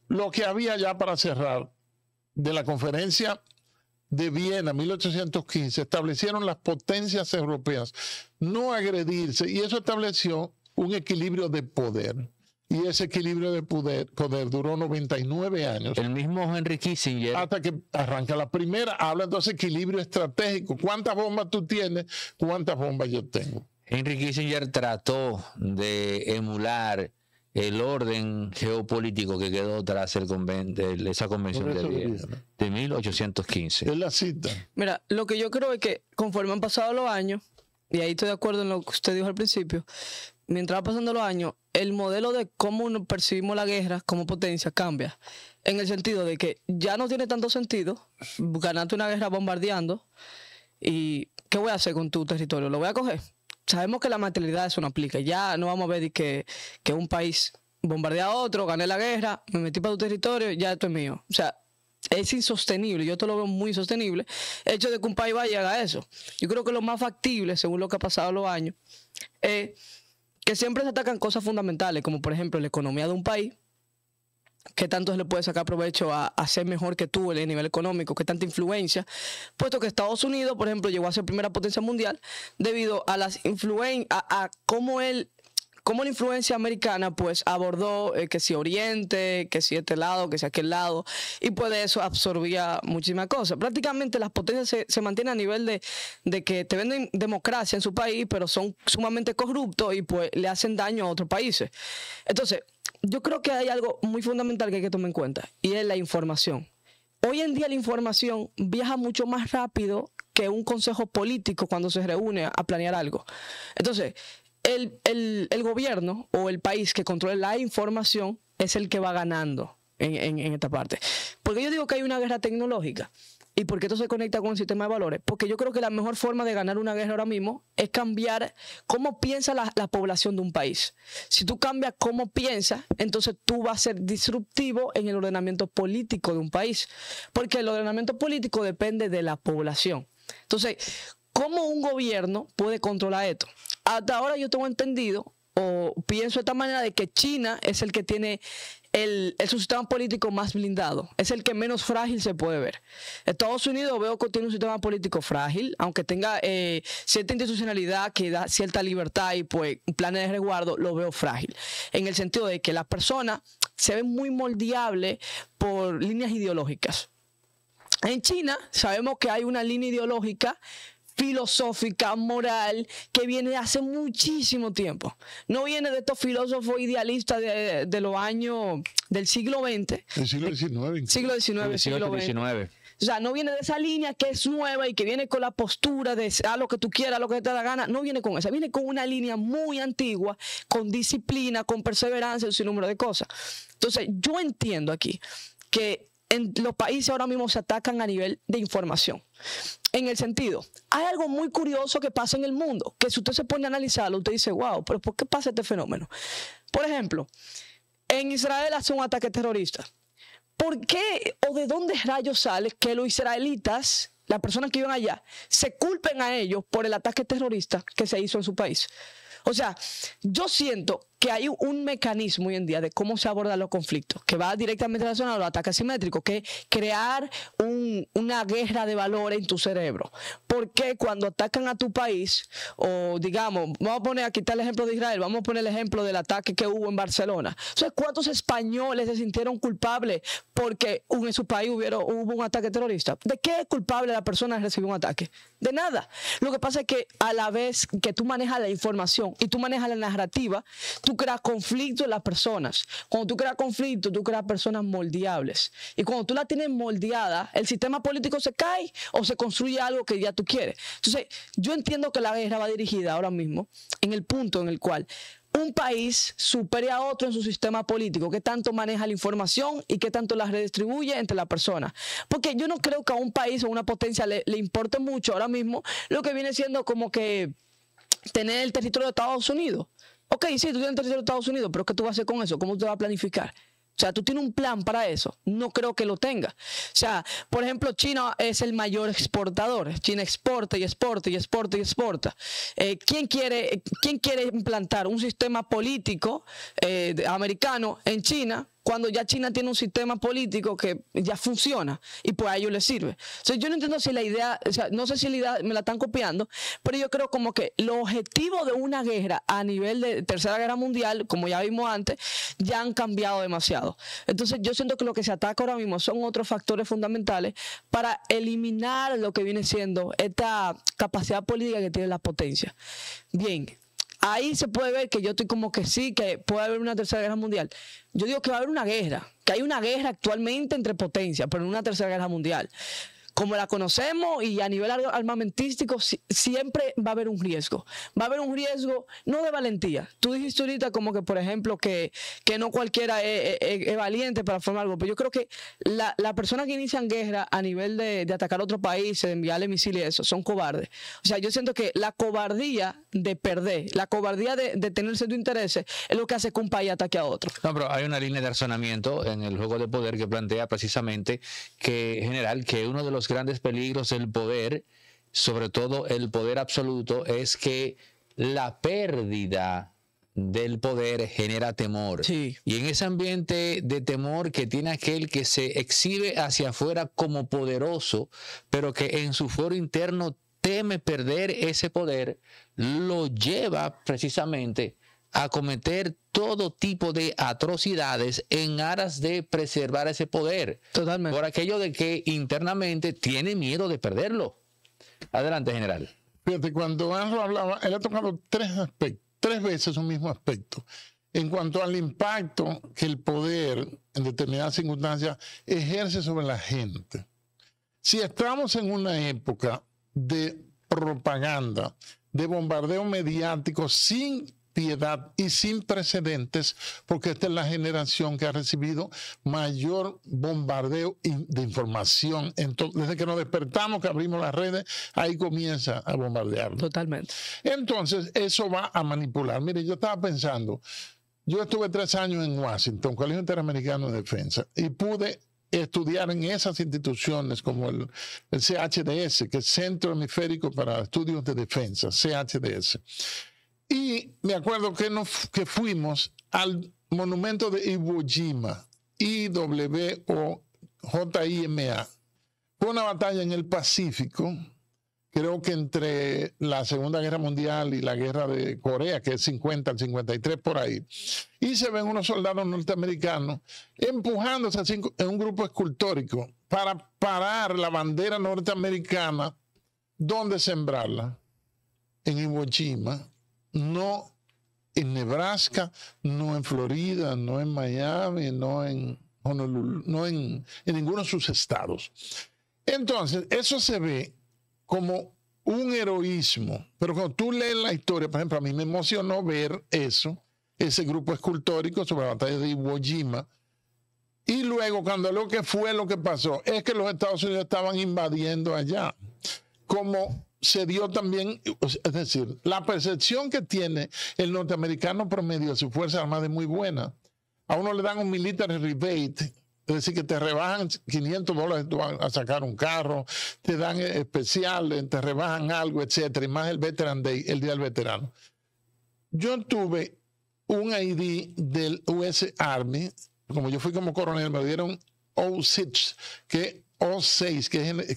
Lo que había ya para cerrar de la conferencia de Viena, 1815, establecieron las potencias europeas no agredirse y eso estableció un equilibrio de poder. Y ese equilibrio de poder, duró 99 años. El mismo Henry Kissinger. Hasta que arranca la primera, habla entonces equilibrio estratégico. ¿Cuántas bombas tú tienes? ¿Cuántas bombas yo tengo? Henry Kissinger trató de emular el orden geopolítico que quedó tras el esa convención de, 1815. Es la cita. Mira, lo que yo creo es que conforme han pasado los años, y ahí estoy de acuerdo en lo que usted dijo al principio, mientras pasando los años, el modelo de cómo nos percibimos la guerra como potencia cambia. En el sentido de que ya no tiene tanto sentido ganarte una guerra bombardeando y ¿qué voy a hacer con tu territorio? ¿Lo voy a coger? sabemos que la materialidad eso no aplica. Ya no vamos a ver que, que un país bombardea a otro, gané la guerra, me metí para tu territorio, ya esto es mío. O sea, es insostenible, yo te lo veo muy insostenible, el hecho de que un país vaya a haga eso. Yo creo que lo más factible, según lo que ha pasado los años, es que siempre se atacan cosas fundamentales, como por ejemplo la economía de un país, qué tanto se le puede sacar provecho a, hacer ser mejor que tú en el nivel económico, qué tanta influencia, puesto que Estados Unidos, por ejemplo, llegó a ser primera potencia mundial debido a las influen a, cómo él cómo la influencia americana pues abordó eh, que si oriente, que si este lado, que si aquel lado, y pues de eso absorbía muchísimas cosas. Prácticamente las potencias se, mantienen a nivel de, de, que te venden democracia en su país, pero son sumamente corruptos y pues le hacen daño a otros países. Entonces, yo creo que hay algo muy fundamental que hay que tomar en cuenta y es la información. Hoy en día la información viaja mucho más rápido que un consejo político cuando se reúne a planear algo. Entonces, el, gobierno o el país que controla la información es el que va ganando en esta parte. Porque yo digo que hay una guerra tecnológica. ¿Y por qué esto se conecta con el sistema de valores? Porque yo creo que la mejor forma de ganar una guerra ahora mismo es cambiar cómo piensa la, población de un país. Si tú cambias cómo piensa, entonces tú vas a ser disruptivo en el ordenamiento político de un país. Porque el ordenamiento político depende de la población. Entonces, ¿cómo un gobierno puede controlar esto? Hasta ahora yo tengo entendido o pienso de esta manera de que China es el que tiene el, el, sistema político más blindado, es el que menos frágil se puede ver. Estados Unidos veo que tiene un sistema político frágil, aunque tenga eh, cierta institucionalidad que da cierta libertad y pues planes de resguardo, lo veo frágil. En el sentido de que las personas se ven muy moldeables por líneas ideológicas. En China sabemos que hay una línea ideológica filosófica, moral, que viene hace muchísimo tiempo. No viene de estos filósofos idealistas de, los años del siglo XX. Del siglo XIX. Eh, siglo XIX, O sea, no viene de esa línea que es nueva y que viene con la postura de a lo que tú quieras, a lo que te da gana. No viene con esa. Viene con una línea muy antigua, con disciplina, con perseverancia, un número de cosas. Entonces, yo entiendo aquí que en los países ahora mismo se atacan a nivel de información. En el sentido, hay algo muy curioso que pasa en el mundo, que si usted se pone a analizarlo, usted dice, wow, pero ¿por qué pasa este fenómeno? Por ejemplo, en Israel hace un ataque terrorista. ¿Por qué o de dónde rayos sale que los israelitas, las personas que iban allá, se culpen a ellos por el ataque terrorista que se hizo en su país? O sea, yo siento que hay un mecanismo hoy en día de cómo se abordan los conflictos, que va directamente relacionado a los ataques simétricos, que es crear una guerra de valores en tu cerebro. Porque cuando atacan a tu país, o digamos, vamos a poner, aquí está el ejemplo de Israel, vamos a poner el ejemplo del ataque que hubo en Barcelona. Entonces, ¿cuántos españoles se sintieron culpables porque en su país hubo un ataque terrorista? ¿De qué es culpable la persona que recibió un ataque? De nada. Lo que pasa es que a la vez que tú manejas la información y tú manejas la narrativa, tú creas conflicto en las personas. Cuando tú creas conflicto, tú creas personas moldeables. Y cuando tú la tienes moldeada, el sistema político se cae o se construye algo que ya tú quieres. Entonces, yo entiendo que la guerra va dirigida ahora mismo en el punto en el cual un país supere a otro en su sistema político, que tanto maneja la información y que tanto la redistribuye entre las personas. Porque yo no creo que a un país o una potencia le importe mucho ahora mismo lo que viene siendo como que tener el territorio de Estados Unidos. Ok, sí, tú tienes el territorio de Estados Unidos, pero ¿qué tú vas a hacer con eso? ¿Cómo tú vas a planificar? O sea, tú tienes un plan para eso. No creo que lo tenga. O sea, por ejemplo, China es el mayor exportador. China exporta y exporta y exporta y exporta. Eh, ¿quién, quiere, ¿Quién quiere implantar un sistema político eh, americano en China cuando ya China tiene un sistema político que ya funciona y pues a ellos les sirve. Entonces yo no entiendo si la idea, o sea, no sé si la idea me la están copiando, pero yo creo como que los objetivos de una guerra a nivel de Tercera Guerra Mundial, como ya vimos antes, ya han cambiado demasiado. Entonces yo siento que lo que se ataca ahora mismo son otros factores fundamentales para eliminar lo que viene siendo esta capacidad política que tiene la potencia. Bien, ahí se puede ver que yo estoy como que sí, que puede haber una tercera guerra mundial. Yo digo que va a haber una guerra, que hay una guerra actualmente entre potencias, pero en una tercera guerra mundial como la conocemos y a nivel armamentístico siempre va a haber un riesgo. Va a haber un riesgo no de valentía. Tú dijiste ahorita como que, por ejemplo, que, que no cualquiera es, valiente para formar algo, pero yo creo que las la persona que inician guerra a nivel de, atacar a otro país, de enviarle misiles, y eso, son cobardes. O sea, yo siento que la cobardía de perder, la cobardía de, de tener ciertos interés, es lo que hace que un país ataque a otro. No, pero hay una línea de razonamiento en el juego de poder que plantea precisamente que, general, que uno de los grandes peligros del poder, sobre todo el poder absoluto, es que la pérdida del poder genera temor. Y en ese ambiente de temor que tiene aquel que se exhibe hacia afuera como poderoso, pero que en su foro interno teme perder ese poder, lo lleva precisamente a cometer todo tipo de atrocidades en aras de preservar ese poder. Totalmente. Por aquello de que internamente tiene miedo de perderlo. Adelante, general. Fíjate, cuando Arro hablaba, él ha tocado tres aspectos, tres veces un mismo aspecto. En cuanto al impacto que el poder en determinadas circunstancias ejerce sobre la gente. Si estamos en una época de propaganda, de bombardeo mediático sin piedad y sin precedentes, porque esta es la generación que ha recibido mayor bombardeo de información. Entonces, desde que nos despertamos, que abrimos las redes, ahí comienza a bombardear. Totalmente. Entonces, eso va a manipular. Mire, yo estaba pensando, yo estuve tres años en Washington, Colegio Interamericano de Defensa, y pude estudiar en esas instituciones como el, el CHDS, que es Centro Hemisférico para Estudios de Defensa, CHDS y me acuerdo que, que fuimos al monumento de Iwo Jima, I-W-O-J-I-M-A. Fue una batalla en el Pacífico, creo que entre la Segunda Guerra Mundial y la Guerra de Corea, que es 50 al 53 por ahí. Y se ven unos soldados norteamericanos empujándose en un grupo escultórico para parar la bandera norteamericana, ¿dónde sembrarla? En Iwo Jima, no en Nebraska, no en Florida, no en Miami, no en Honolulu, no en, ninguno de sus estados. Entonces, eso se ve como un heroísmo. Pero cuando tú lees la historia, por ejemplo, a mí me emocionó ver eso, ese grupo escultórico sobre la batalla de Iwo Jima. Y luego, cuando lo que fue lo que pasó, es que los Estados Unidos estaban invadiendo allá. Como se dio también, es decir, la percepción que tiene el norteamericano promedio de su Fuerza Armada es muy buena. A uno le dan un military rebate, es decir, que te rebajan 500 dólares a sacar un carro, te dan especiales, te rebajan algo, etcétera, y más el Veteran Day, el Día del Veterano. Yo tuve un ID del US Army, como yo fui como coronel, me dieron O6, que, o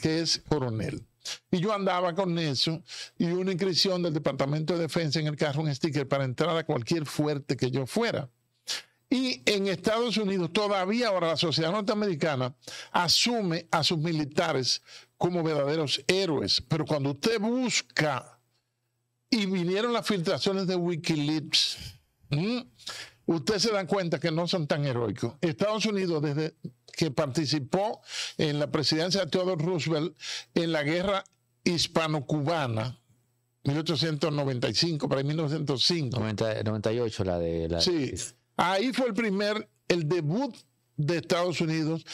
que es coronel. Y yo andaba con eso y una inscripción del Departamento de Defensa en el carro, un sticker para entrar a cualquier fuerte que yo fuera. Y en Estados Unidos, todavía ahora la sociedad norteamericana asume a sus militares como verdaderos héroes. Pero cuando usted busca y vinieron las filtraciones de Wikileaks, usted se dan cuenta que no son tan heroicos. Estados Unidos desde que participó en la presidencia de Theodore Roosevelt en la guerra hispano-cubana. 1895, para 1905. 98 la de la... Sí, ahí fue el primer, el debut de Estados Unidos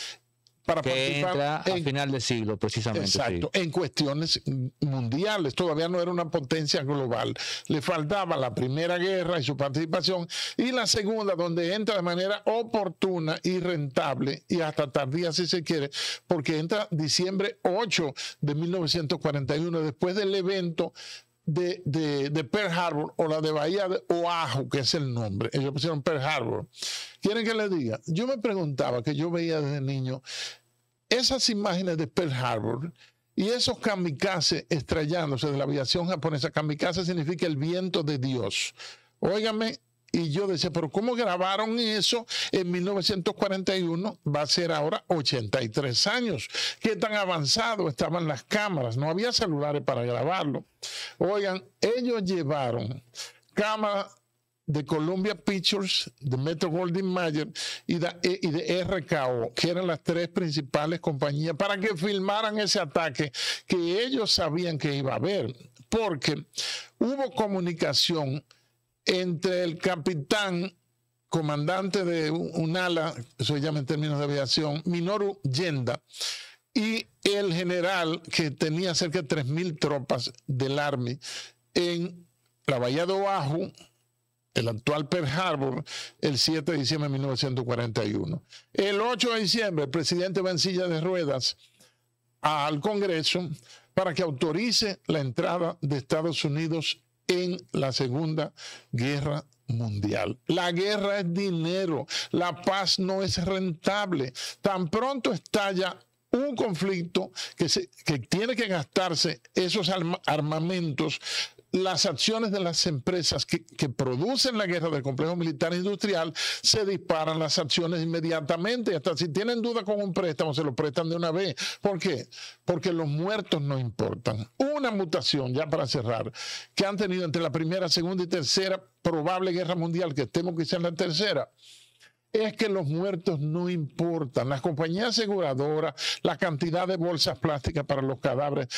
que entra a final de siglo, precisamente. Exacto, en cuestiones mundiales. Todavía no era una potencia global. Le faltaba la Primera Guerra y su participación, y la Segunda, donde entra de manera oportuna y rentable, y hasta tardía si se quiere, porque entra diciembre 8 de 1941, después del evento de, de, de, Pearl Harbor o la de Bahía de Oahu, que es el nombre. Ellos pusieron Pearl Harbor. ¿Quieren que les diga? Yo me preguntaba, que yo veía desde niño esas imágenes de Pearl Harbor y esos kamikaze estrellándose de la aviación japonesa, kamikaze significa el viento de Dios. Óigame, y yo decía, pero ¿cómo grabaron eso en 1941? Va a ser ahora 83 años. ¿Qué tan avanzado estaban las cámaras? No había celulares para grabarlo. Oigan, ellos llevaron cámaras de Columbia Pictures, de Metro Goldwyn Mayer y de, eh, RKO, que eran las tres principales compañías, para que filmaran ese ataque que ellos sabían que iba a haber, porque hubo comunicación entre el capitán comandante de un, ala, eso se llama en términos de aviación, Minoru Yenda, y el general que tenía cerca de 3.000 tropas del Army en la Bahía de Oahu, el actual Pearl Harbor, el 7 de diciembre de 1941. El 8 de diciembre, el presidente va de ruedas al Congreso para que autorice la entrada de Estados Unidos en la Segunda Guerra Mundial. La guerra es dinero, la paz no es rentable. Tan pronto estalla un conflicto que, que tiene que gastarse esos armamentos, las acciones de las empresas que, producen la guerra del complejo militar industrial, se disparan las acciones inmediatamente. Hasta si tienen duda con un préstamo, se lo prestan de una vez. ¿Por qué? Porque los muertos no importan. Una mutación, ya para cerrar, que han tenido entre la primera, segunda y tercera probable guerra mundial, que estemos quizás en la tercera, es que los muertos no importan. Las compañías aseguradoras, la cantidad de bolsas plásticas para los cadáveres,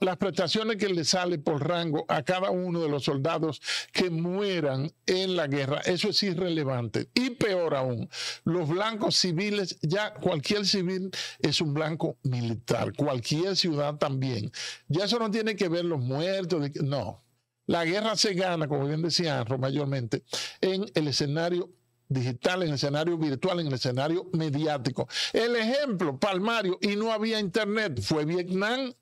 las prestaciones que le sale por rango a cada uno de los soldados que mueran en la guerra, eso es irrelevante. Y peor aún, los blancos civiles, ya cualquier civil es un blanco militar, cualquier ciudad también. Ya eso no tiene que ver los muertos, no. La guerra se gana, como bien decía Anro, mayormente en el escenario digital, en el escenario virtual, en el escenario mediático. El ejemplo palmario, y no había internet, fue Vietnam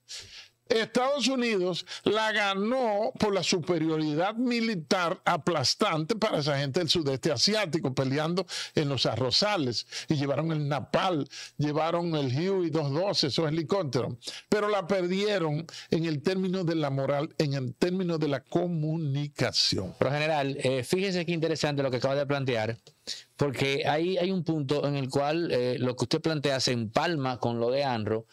Estados Unidos la ganó por la superioridad militar aplastante para esa gente del sudeste asiático peleando en los arrozales y llevaron el Napal, llevaron el Huey 212, esos helicópteros, pero la perdieron en el término de la moral, en el término de la comunicación. Pero general, eh, fíjese qué interesante lo que acaba de plantear, porque ahí hay un punto en el cual eh, lo que usted plantea se empalma con lo de Anro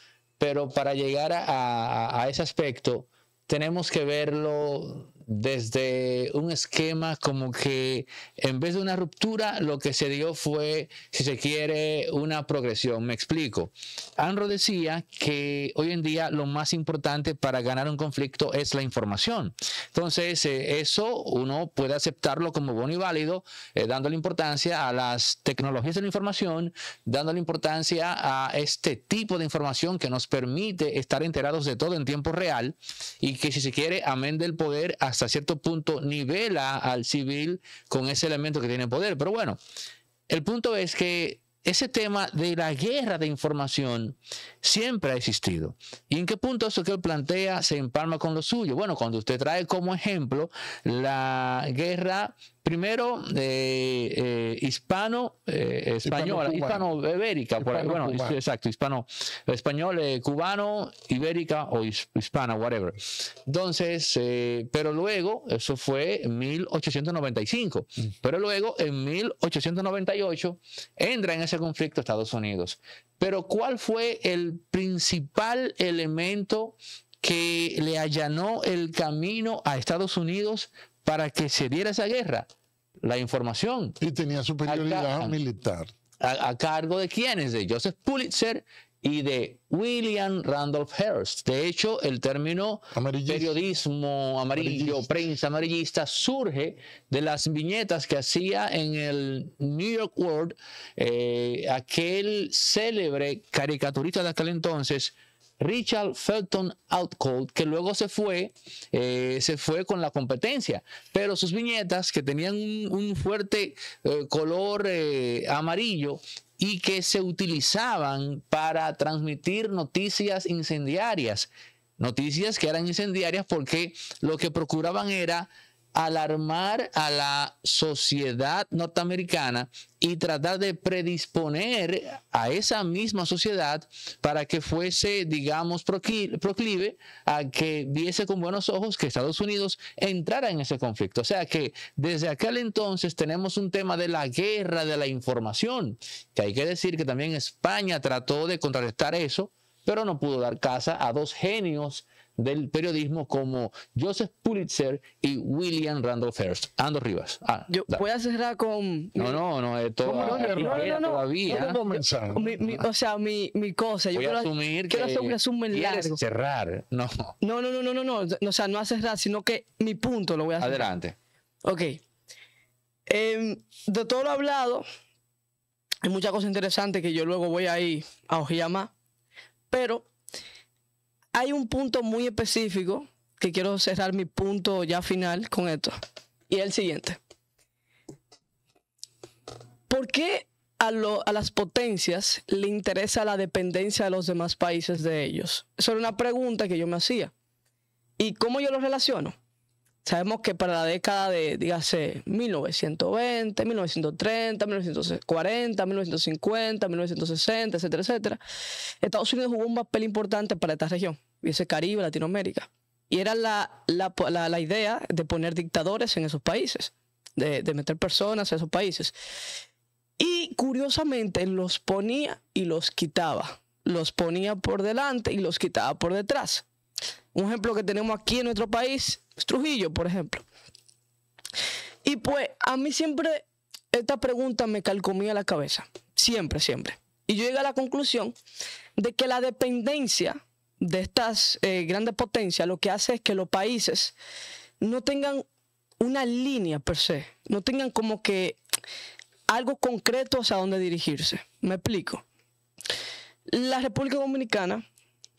pero para llegar a, ese aspecto, tenemos que verlo desde un esquema como que en vez de una ruptura, lo que se dio fue, si se quiere, una progresión. Me explico. Anro decía que hoy en día lo más importante para ganar un conflicto es la información. Entonces, eh, eso uno puede aceptarlo como bueno y válido, eh, dándole importancia a las tecnologías de la información, dándole importancia a este tipo de información que nos permite estar enterados de todo en tiempo real y que, si se quiere, amén del poder, a hasta cierto punto nivela al civil con ese elemento que tiene poder. Pero bueno, el punto es que ese tema de la guerra de información siempre ha existido. ¿Y en qué punto eso que él plantea se empalma con lo suyo? Bueno, cuando usted trae como ejemplo la guerra primero eh, eh, eh, hispano español hispano ibérica, bueno, exacto, hispano español, cubano, ibérica o hispana, whatever. Entonces, pero luego, eso fue en 1895, mm. pero luego en 1898 entra en ese conflicto Estados Unidos. Pero ¿cuál fue el principal elemento que le allanó el camino a Estados Unidos para que se diera esa guerra? La información. Y tenía superioridad ah, militar. A, cargo de quiénes? De Joseph Pulitzer y de William Randolph Hearst. De hecho, el término periodismo amarillo, prensa amarillista, surge de las viñetas que hacía en el New York World eh, aquel célebre caricaturista de aquel entonces, Richard Felton Outcold, que luego se fue, eh, se fue con la competencia. Pero sus viñetas, que tenían un, fuerte eh, color eh, amarillo, y que se utilizaban para transmitir noticias incendiarias. Noticias que eran incendiarias porque lo que procuraban era alarmar a la sociedad norteamericana y tratar de predisponer a esa misma sociedad para que fuese, digamos, proclive a que viese con buenos ojos que Estados Unidos entrara en ese conflicto. O sea que desde aquel entonces tenemos un tema de la guerra de la información, que hay que decir que también España trató de contrarrestar eso, pero no pudo dar casa a dos genios del periodismo como Joseph Pulitzer y William Randolph Hearst. Ando Rivas. Ah, Yo voy a cerrar con... No, no, no, esto. Eh, no, todavía. o sea, mi, mi cosa. Yo voy quiero, a asumir quiero que hacer un resumen largo. cerrar, no. No, no, no, no, no, O sea, no a cerrar, sino que mi punto lo voy a hacer. Adelante. Ok. Em, de todo lo hablado, hay muchas cosas interesantes que yo luego voy a ir a ojear Pero hay un punto muy específico que quiero cerrar mi punto ya final con esto. Y es el siguiente. ¿Por qué a, las potencias le interesa la dependencia de los demás países de ellos? Eso era una pregunta que yo me hacía. ¿Y cómo yo lo relaciono? Sabemos que para la década de, dígase, 1920, 1930, 1940, 1950, 1960, etcétera, etcétera, Estados Unidos jugó un papel importante para esta región, y ese Caribe, Latinoamérica. Y era la, idea de poner dictadores en esos países, de, de meter personas en esos países. Y curiosamente los ponía y los quitaba. Los ponía por delante y los quitaba por detrás. Un ejemplo que tenemos aquí en nuestro país Trujillo, por ejemplo. Y pues a mí siempre esta pregunta me calcomía la cabeza, siempre, siempre. Y yo llegué a la conclusión de que la dependencia de estas eh, grandes potencias lo que hace es que los países no tengan una línea per se, no tengan como que algo concreto hacia dónde dirigirse. Me explico. La República Dominicana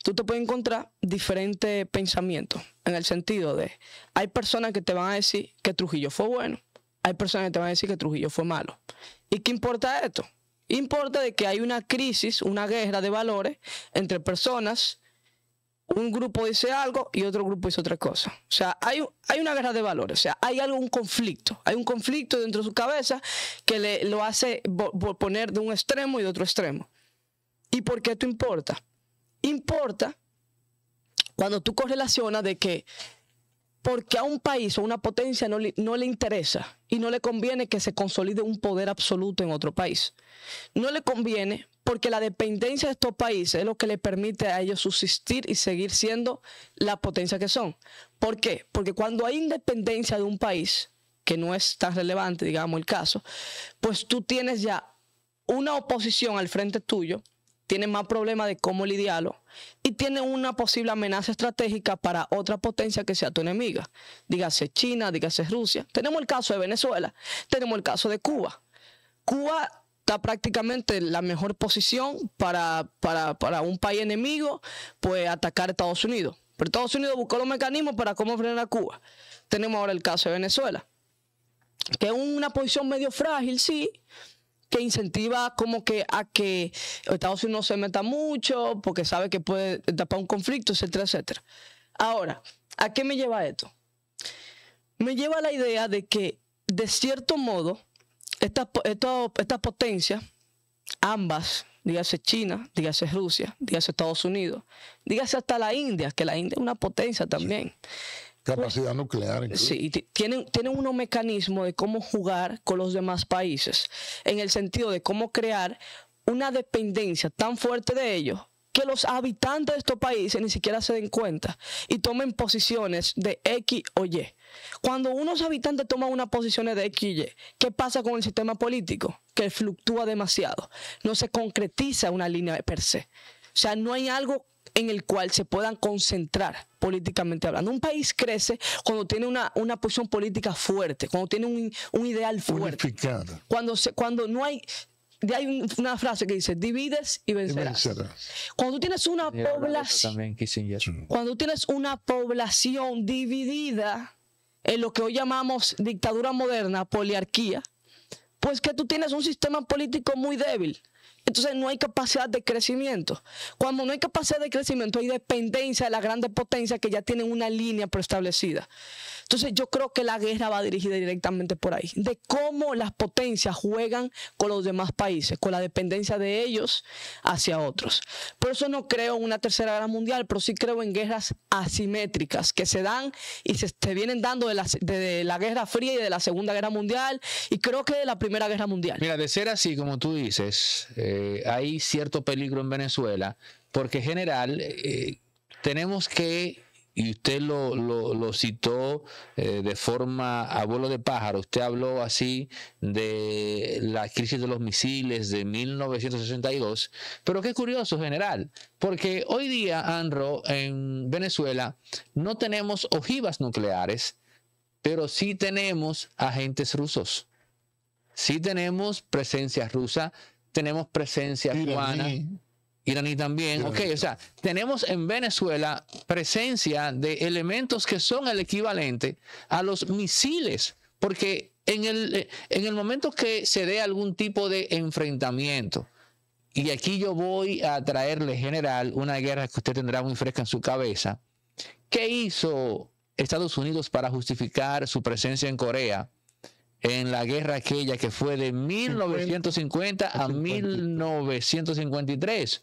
tú te puedes encontrar diferentes pensamientos, en el sentido de, hay personas que te van a decir que Trujillo fue bueno, hay personas que te van a decir que Trujillo fue malo. ¿Y qué importa esto? Importa de que hay una crisis, una guerra de valores entre personas. Un grupo dice algo y otro grupo dice otra cosa. O sea, hay, hay una guerra de valores. O sea, hay algún un conflicto. Hay un conflicto dentro de su cabeza que lo hace poner de un extremo y de otro extremo. ¿Y por qué esto importa? importa cuando tú correlacionas de que porque a un país o una potencia no le, no le, interesa y no le conviene que se consolide un poder absoluto en otro país. No le conviene porque la dependencia de estos países es lo que le permite a ellos subsistir y seguir siendo la potencia que son. ¿Por qué? Porque cuando hay independencia de un país, que no es tan relevante, digamos el caso, pues tú tienes ya una oposición al frente tuyo tiene más problemas de cómo lidiarlo y tiene una posible amenaza estratégica para otra potencia que sea tu enemiga. Dígase China, dígase Rusia. Tenemos el caso de Venezuela, tenemos el caso de Cuba. Cuba está prácticamente en la mejor posición para, para, para un país enemigo, pues atacar a Estados Unidos. Pero Estados Unidos buscó los mecanismos para cómo frenar a Cuba. Tenemos ahora el caso de Venezuela, que es una posición medio frágil, sí, que incentiva como que a que Estados Unidos no se meta mucho porque sabe que puede tapar un conflicto, etcétera, etcétera. Ahora, ¿a qué me lleva esto? Me lleva a la idea de que, de cierto modo, estas potencias, ambas, dígase China, dígase Rusia, dígase Estados Unidos, dígase hasta la India, que la India es una potencia también. Capacidad pues, nuclear. Eh, sí, tienen, tienen unos mecanismos de cómo jugar con los demás países, en el sentido de cómo crear una dependencia tan fuerte de ellos que los habitantes de estos países ni siquiera se den cuenta y tomen posiciones de X o Y. Cuando unos habitantes toman una posición de X y Y, ¿qué pasa con el sistema político? Que fluctúa demasiado. No se concretiza una línea per se. O sea, no hay algo en el cual se puedan concentrar políticamente hablando. Un país crece cuando tiene una, posición política fuerte, cuando tiene un, ideal fuerte. Cuando, cuando no hay hay una frase que dice, divides y vencerás. Cuando tú tienes una población, cuando tienes una población dividida en lo que hoy llamamos dictadura moderna, poliarquía, pues que tú tienes un sistema político muy débil. Entonces no hay capacidad de crecimiento. Cuando no hay capacidad de crecimiento hay dependencia de las grandes potencias que ya tienen una línea preestablecida. Entonces yo creo que la guerra va dirigida directamente por ahí, de cómo las potencias juegan con los demás países, con la dependencia de ellos hacia otros. Por eso no creo en una tercera guerra mundial, pero sí creo en guerras asimétricas que se dan y se, vienen dando de la, Guerra Fría y de la Segunda Guerra Mundial y creo que de la Primera Guerra Mundial. Mira, de ser así como tú dices, eh, eh, hay cierto peligro en Venezuela, porque general eh, tenemos que, y usted lo, citó eh, de forma abuelo de pájaro, usted habló así de la crisis de los misiles de 1962, pero qué curioso, general, porque hoy día, Anro, en Venezuela no tenemos ojivas nucleares, pero sí tenemos agentes rusos sí tenemos presencia rusa tenemos presencia cubana, iraní también. Ok, o sea, tenemos en Venezuela presencia de elementos que son el equivalente a los misiles, porque en el, eh, en el momento que se dé algún tipo de enfrentamiento, y aquí yo voy a traerle, general, una guerra que usted tendrá muy fresca en su cabeza. ¿Qué hizo Estados Unidos para justificar su presencia en Corea? en la guerra aquella que fue de 1950 a 1953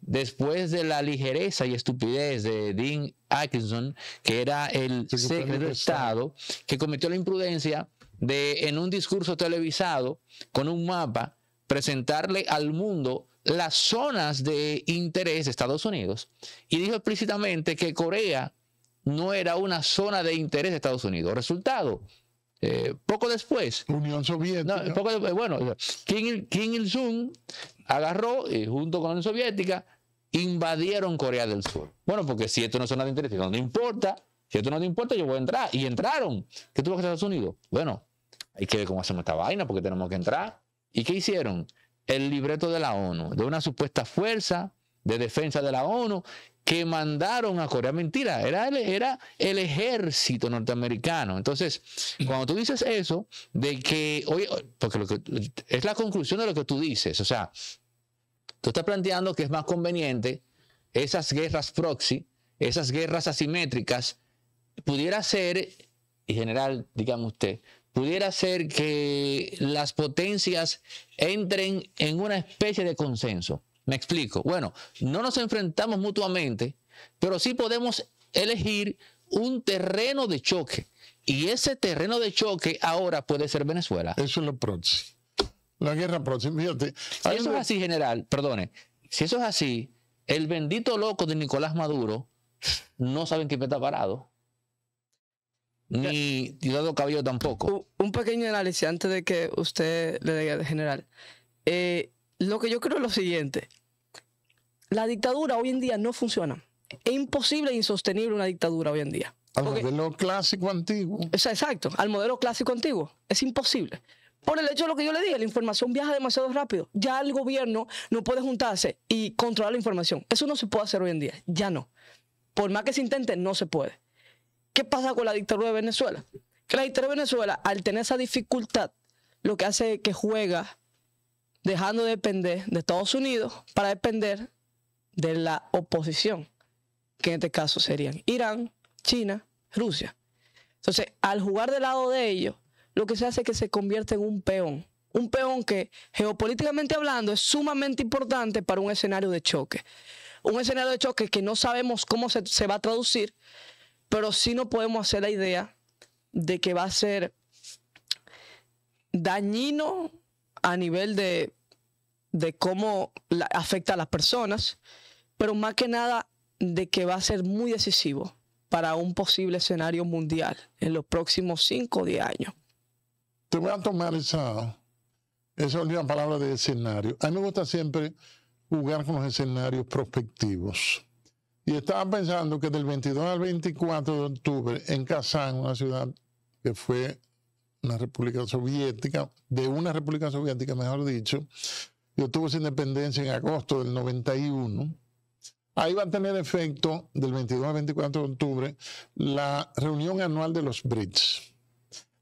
después de la ligereza y estupidez de Dean Atkinson, que era el secretario de Estado, que cometió la imprudencia de, en un discurso televisado, con un mapa, presentarle al mundo las zonas de interés de Estados Unidos. Y dijo explícitamente que Corea no era una zona de interés de Estados Unidos. Resultado, eh, poco después. Unión Soviética. poco bueno, Kim, Il-sung agarró, y eh, junto con la Unión Soviética, invadieron Corea del Sur. Bueno, porque si esto no es nada interesante, no importa, si esto no te importa, yo voy a entrar. Y entraron. ¿Qué tuvo que hacer Estados Unidos? Bueno, hay que ver cómo hacemos esta vaina porque tenemos que entrar. ¿Y qué hicieron? El libreto de la ONU, de una supuesta fuerza de defensa de la ONU que mandaron a Corea. Mentira, era el, era el ejército norteamericano. Entonces, mm. cuando tú dices eso, de que, oye, porque lo que, es la conclusión de lo que tú dices, o sea, tú estás planteando que es más conveniente esas guerras proxy, esas guerras asimétricas, pudiera ser, y general, digamos usted, pudiera ser que las potencias entren en una especie de consenso. Me explico. Bueno, no nos enfrentamos mutuamente, pero sí podemos elegir un terreno de choque. Y ese terreno de choque ahora puede ser Venezuela. Eso es lo próximo. La guerra próxima. Si eso es así, general, perdone. Si eso es así, el bendito loco de Nicolás Maduro no sabe en qué está parado. Ni Diosdado Cabello tampoco. Un pequeño análisis antes de que usted le diga, general. Eh, lo que yo creo es lo siguiente. La dictadura hoy en día no funciona. Es imposible e insostenible una dictadura hoy en día. Al modelo clásico antiguo. exacto, al modelo clásico antiguo. Es imposible. Por el hecho de lo que yo le dije, la información viaja demasiado rápido. Ya el gobierno no puede juntarse y controlar la información. Eso no se puede hacer hoy en día. Ya no. Por más que se intente, no se puede. ¿Qué pasa con la dictadura de Venezuela? Que la dictadura de Venezuela, al tener esa dificultad, lo que hace es que juega dejando de depender de Estados Unidos para depender de la oposición, que en este caso serían Irán, China, Rusia. Entonces, al jugar del lado de ellos, lo que se hace es que se convierte en un peón. Un peón que, geopolíticamente hablando, es sumamente importante para un escenario de choque. Un escenario de choque que no sabemos cómo se, se va a traducir, pero sí no podemos hacer la idea de que va a ser dañino a nivel de, cómo afecta a las personas, pero más que nada de que va a ser muy decisivo para un posible escenario mundial en los próximos 5 o 10 años. Te voy a tomar esa, esa última palabra de escenario. A mí me gusta siempre jugar con los escenarios prospectivos. Y estaba pensando que del 22 al 24 de octubre en Kazán, una ciudad que fue una república soviética, de una república soviética, mejor dicho. Yo obtuvo su independencia en agosto del 91. Ahí va a tener efecto, del 22 al 24 de octubre, la reunión anual de los BRICS.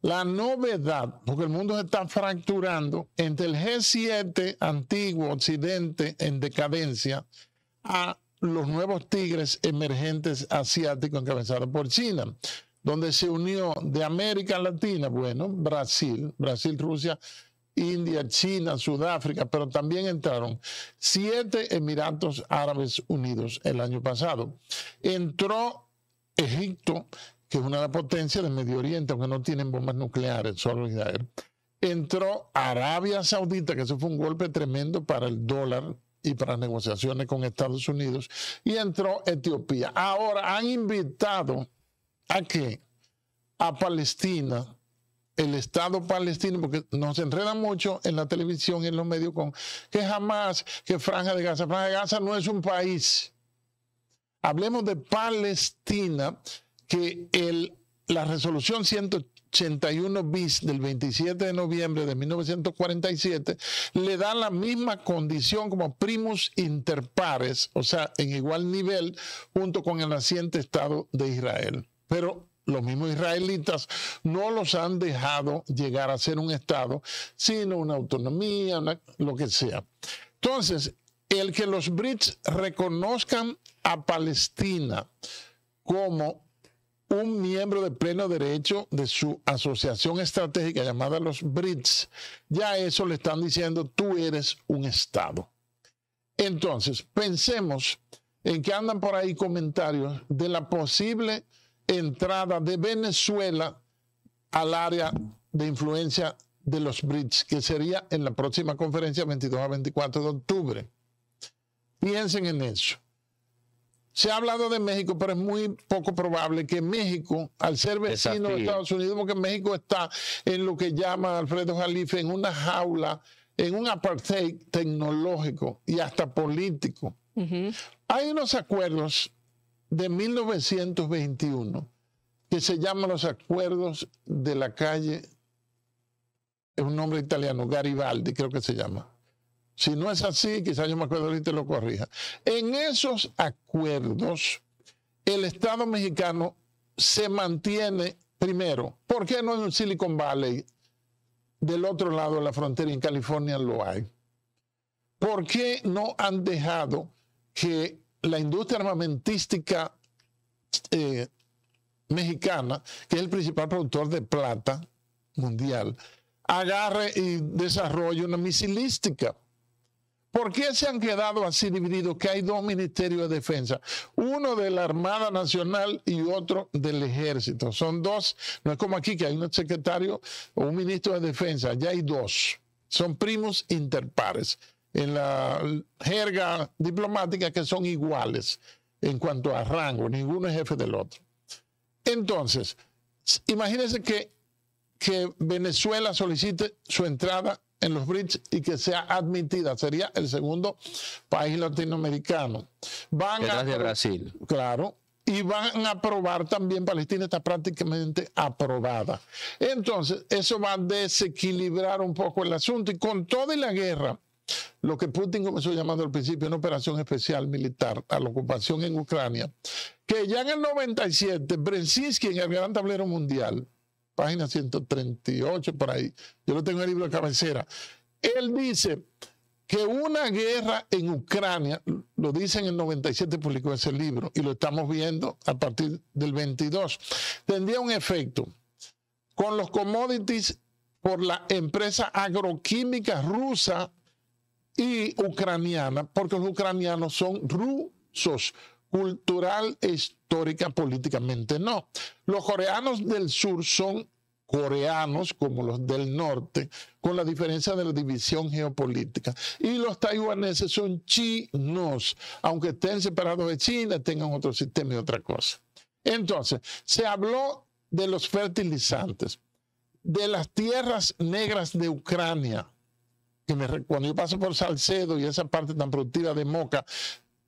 La novedad, porque el mundo se está fracturando entre el G7 antiguo, occidente, en decadencia, a los nuevos tigres emergentes asiáticos encabezados por China donde se unió de América Latina, bueno, Brasil, Brasil, Rusia, India, China, Sudáfrica, pero también entraron siete Emiratos Árabes Unidos el año pasado. Entró Egipto, que es una de las potencias del Medio Oriente, aunque no tienen bombas nucleares, solo Israel. Entró Arabia Saudita, que eso fue un golpe tremendo para el dólar y para negociaciones con Estados Unidos. Y entró Etiopía. Ahora han invitado a qué? a Palestina, el Estado palestino, porque nos enredan mucho en la televisión y en los medios con que jamás, que Franja de Gaza, Franja de Gaza no es un país. Hablemos de Palestina, que la resolución 181 bis del 27 de noviembre de 1947 le da la misma condición como primus inter pares, o sea, en igual nivel, junto con el naciente Estado de Israel. Pero los mismos israelitas no los han dejado llegar a ser un Estado, sino una autonomía, lo que sea. Entonces, el que los Brits reconozcan a Palestina como un miembro de pleno derecho de su asociación estratégica llamada los Brits, ya eso le están diciendo, tú eres un Estado. Entonces, pensemos en que andan por ahí comentarios de la posible entrada de Venezuela al área de influencia de los BRICS, que sería en la próxima conferencia 22 a 24 de octubre. Piensen en eso. Se ha hablado de México, pero es muy poco probable que México, al ser vecino de Estados Unidos, porque México está en lo que llama Alfredo Jalife, en una jaula, en un apartheid tecnológico y hasta político. Hay unos acuerdos de 1921, que se llaman Los Acuerdos de la Calle, es un nombre italiano, Garibaldi creo que se llama. Si no es así, quizás yo me acuerdo ahorita lo corrija. En esos acuerdos, el Estado mexicano se mantiene primero. ¿Por qué no en Silicon Valley? Del otro lado de la frontera, en California lo hay. ¿Por qué no han dejado que la industria armamentística eh, mexicana, que es el principal productor de plata mundial, agarre y desarrolle una misilística. ¿Por qué se han quedado así divididos? Que hay dos ministerios de defensa, uno de la Armada Nacional y otro del Ejército. Son dos, no es como aquí que hay un secretario o un ministro de defensa, ya hay dos. Son primos interpares en la jerga diplomática que son iguales en cuanto a rango, ninguno es jefe del otro. Entonces, imagínense que, que Venezuela solicite su entrada en los BRICS y que sea admitida. Sería el segundo país latinoamericano. Van de Brasil. Claro. Y van a aprobar también, Palestina está prácticamente aprobada. Entonces, eso va a desequilibrar un poco el asunto. Y con toda la guerra lo que Putin comenzó llamando al principio una operación especial militar a la ocupación en Ucrania, que ya en el 97, Brzezinski en el Gran Tablero Mundial, página 138 por ahí, yo lo tengo en el libro de cabecera, él dice que una guerra en Ucrania, lo dice en el 97, publicó ese libro, y lo estamos viendo a partir del 22, tendría un efecto con los commodities por la empresa agroquímica rusa y ucraniana, porque los ucranianos son rusos, cultural, histórica, políticamente no. Los coreanos del sur son coreanos como los del norte, con la diferencia de la división geopolítica. Y los taiwaneses son chinos, aunque estén separados de China, tengan otro sistema y otra cosa. Entonces, se habló de los fertilizantes, de las tierras negras de Ucrania, cuando yo paso por Salcedo y esa parte tan productiva de Moca,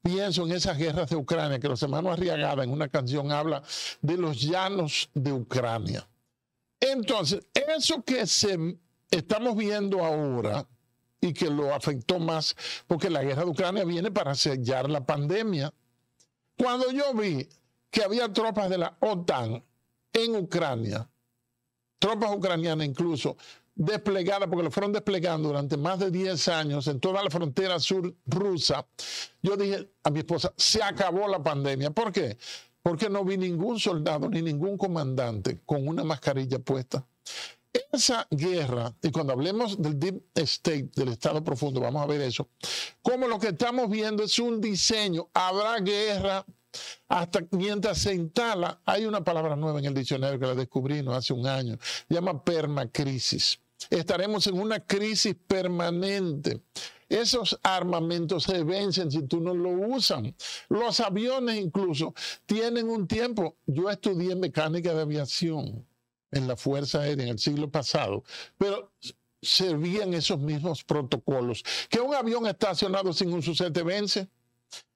pienso en esas guerras de Ucrania, que los hermanos Arriagada en una canción habla de los llanos de Ucrania. Entonces, eso que se, estamos viendo ahora y que lo afectó más, porque la guerra de Ucrania viene para sellar la pandemia. Cuando yo vi que había tropas de la OTAN en Ucrania, tropas ucranianas incluso, desplegada, porque lo fueron desplegando durante más de 10 años en toda la frontera sur rusa, yo dije a mi esposa, se acabó la pandemia. ¿Por qué? Porque no vi ningún soldado ni ningún comandante con una mascarilla puesta. Esa guerra, y cuando hablemos del Deep State, del Estado Profundo, vamos a ver eso, como lo que estamos viendo es un diseño, habrá guerra hasta mientras se instala, hay una palabra nueva en el diccionario que la descubrí no hace un año, llama permacrisis estaremos en una crisis permanente. Esos armamentos se vencen si tú no lo usas Los aviones incluso tienen un tiempo. Yo estudié mecánica de aviación en la Fuerza Aérea en el siglo pasado, pero servían esos mismos protocolos. Que un avión estacionado sin un se vence.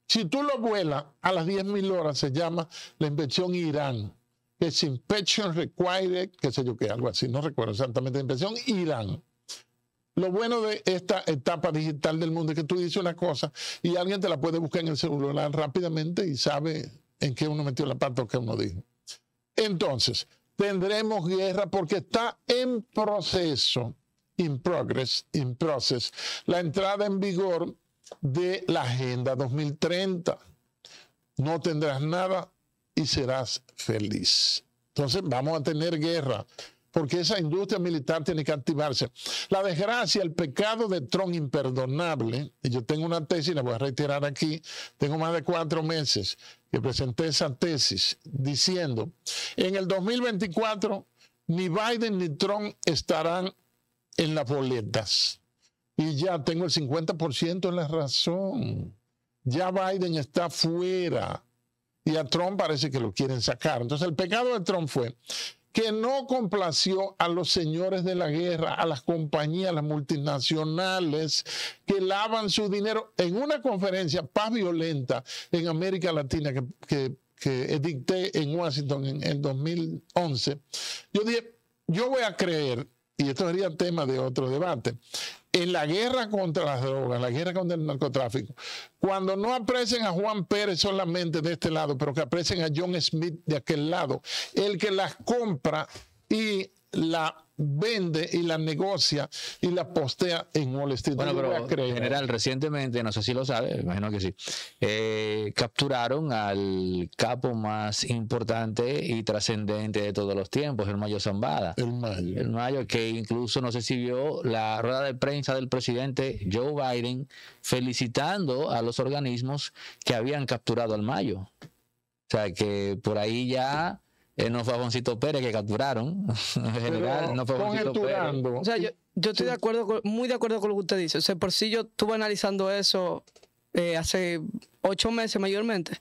Si tú lo vuelas a las 10.000 horas, se llama la invención Irán que es Inspection Required, qué sé yo qué, algo así, no recuerdo exactamente la impresión, Irán. Lo bueno de esta etapa digital del mundo es que tú dices una cosa y alguien te la puede buscar en el celular rápidamente y sabe en qué uno metió la pata o qué uno dijo. Entonces, tendremos guerra porque está en proceso, in progress, in process, la entrada en vigor de la Agenda 2030. No tendrás nada y serás feliz. Entonces vamos a tener guerra, porque esa industria militar tiene que activarse. La desgracia, el pecado de Trump... imperdonable, y yo tengo una tesis, la voy a retirar aquí, tengo más de cuatro meses que presenté esa tesis diciendo, en el 2024 ni Biden ni Trump estarán en las boletas. Y ya tengo el 50% en la razón. Ya Biden está fuera y a Trump parece que lo quieren sacar. Entonces el pecado de Trump fue que no complació a los señores de la guerra, a las compañías, a las multinacionales que lavan su dinero en una conferencia paz violenta en América Latina que, que, dicté en Washington en, en 2011. Yo dije, yo voy a creer, y esto sería tema de otro debate, en la guerra contra las drogas, en la guerra contra el narcotráfico, cuando no aprecen a Juan Pérez solamente de este lado, pero que aprecen a John Smith de aquel lado, el que las compra y la vende y la negocia y la postea en Wall Street. Bueno, general, recientemente, no sé si lo sabe, imagino que sí, eh, capturaron al capo más importante y trascendente de todos los tiempos, el Mayo Zambada. El Mayo. El Mayo, que incluso no sé si vio la rueda de prensa del presidente Joe Biden felicitando a los organismos que habían capturado al Mayo. O sea, que por ahí ya eh, no fue Pérez que capturaron. En general, no fue Boncito Pérez. O sea, yo, estoy de acuerdo muy de acuerdo con lo que usted dice. O sea, por si yo estuve analizando eso eh, hace ocho meses mayormente.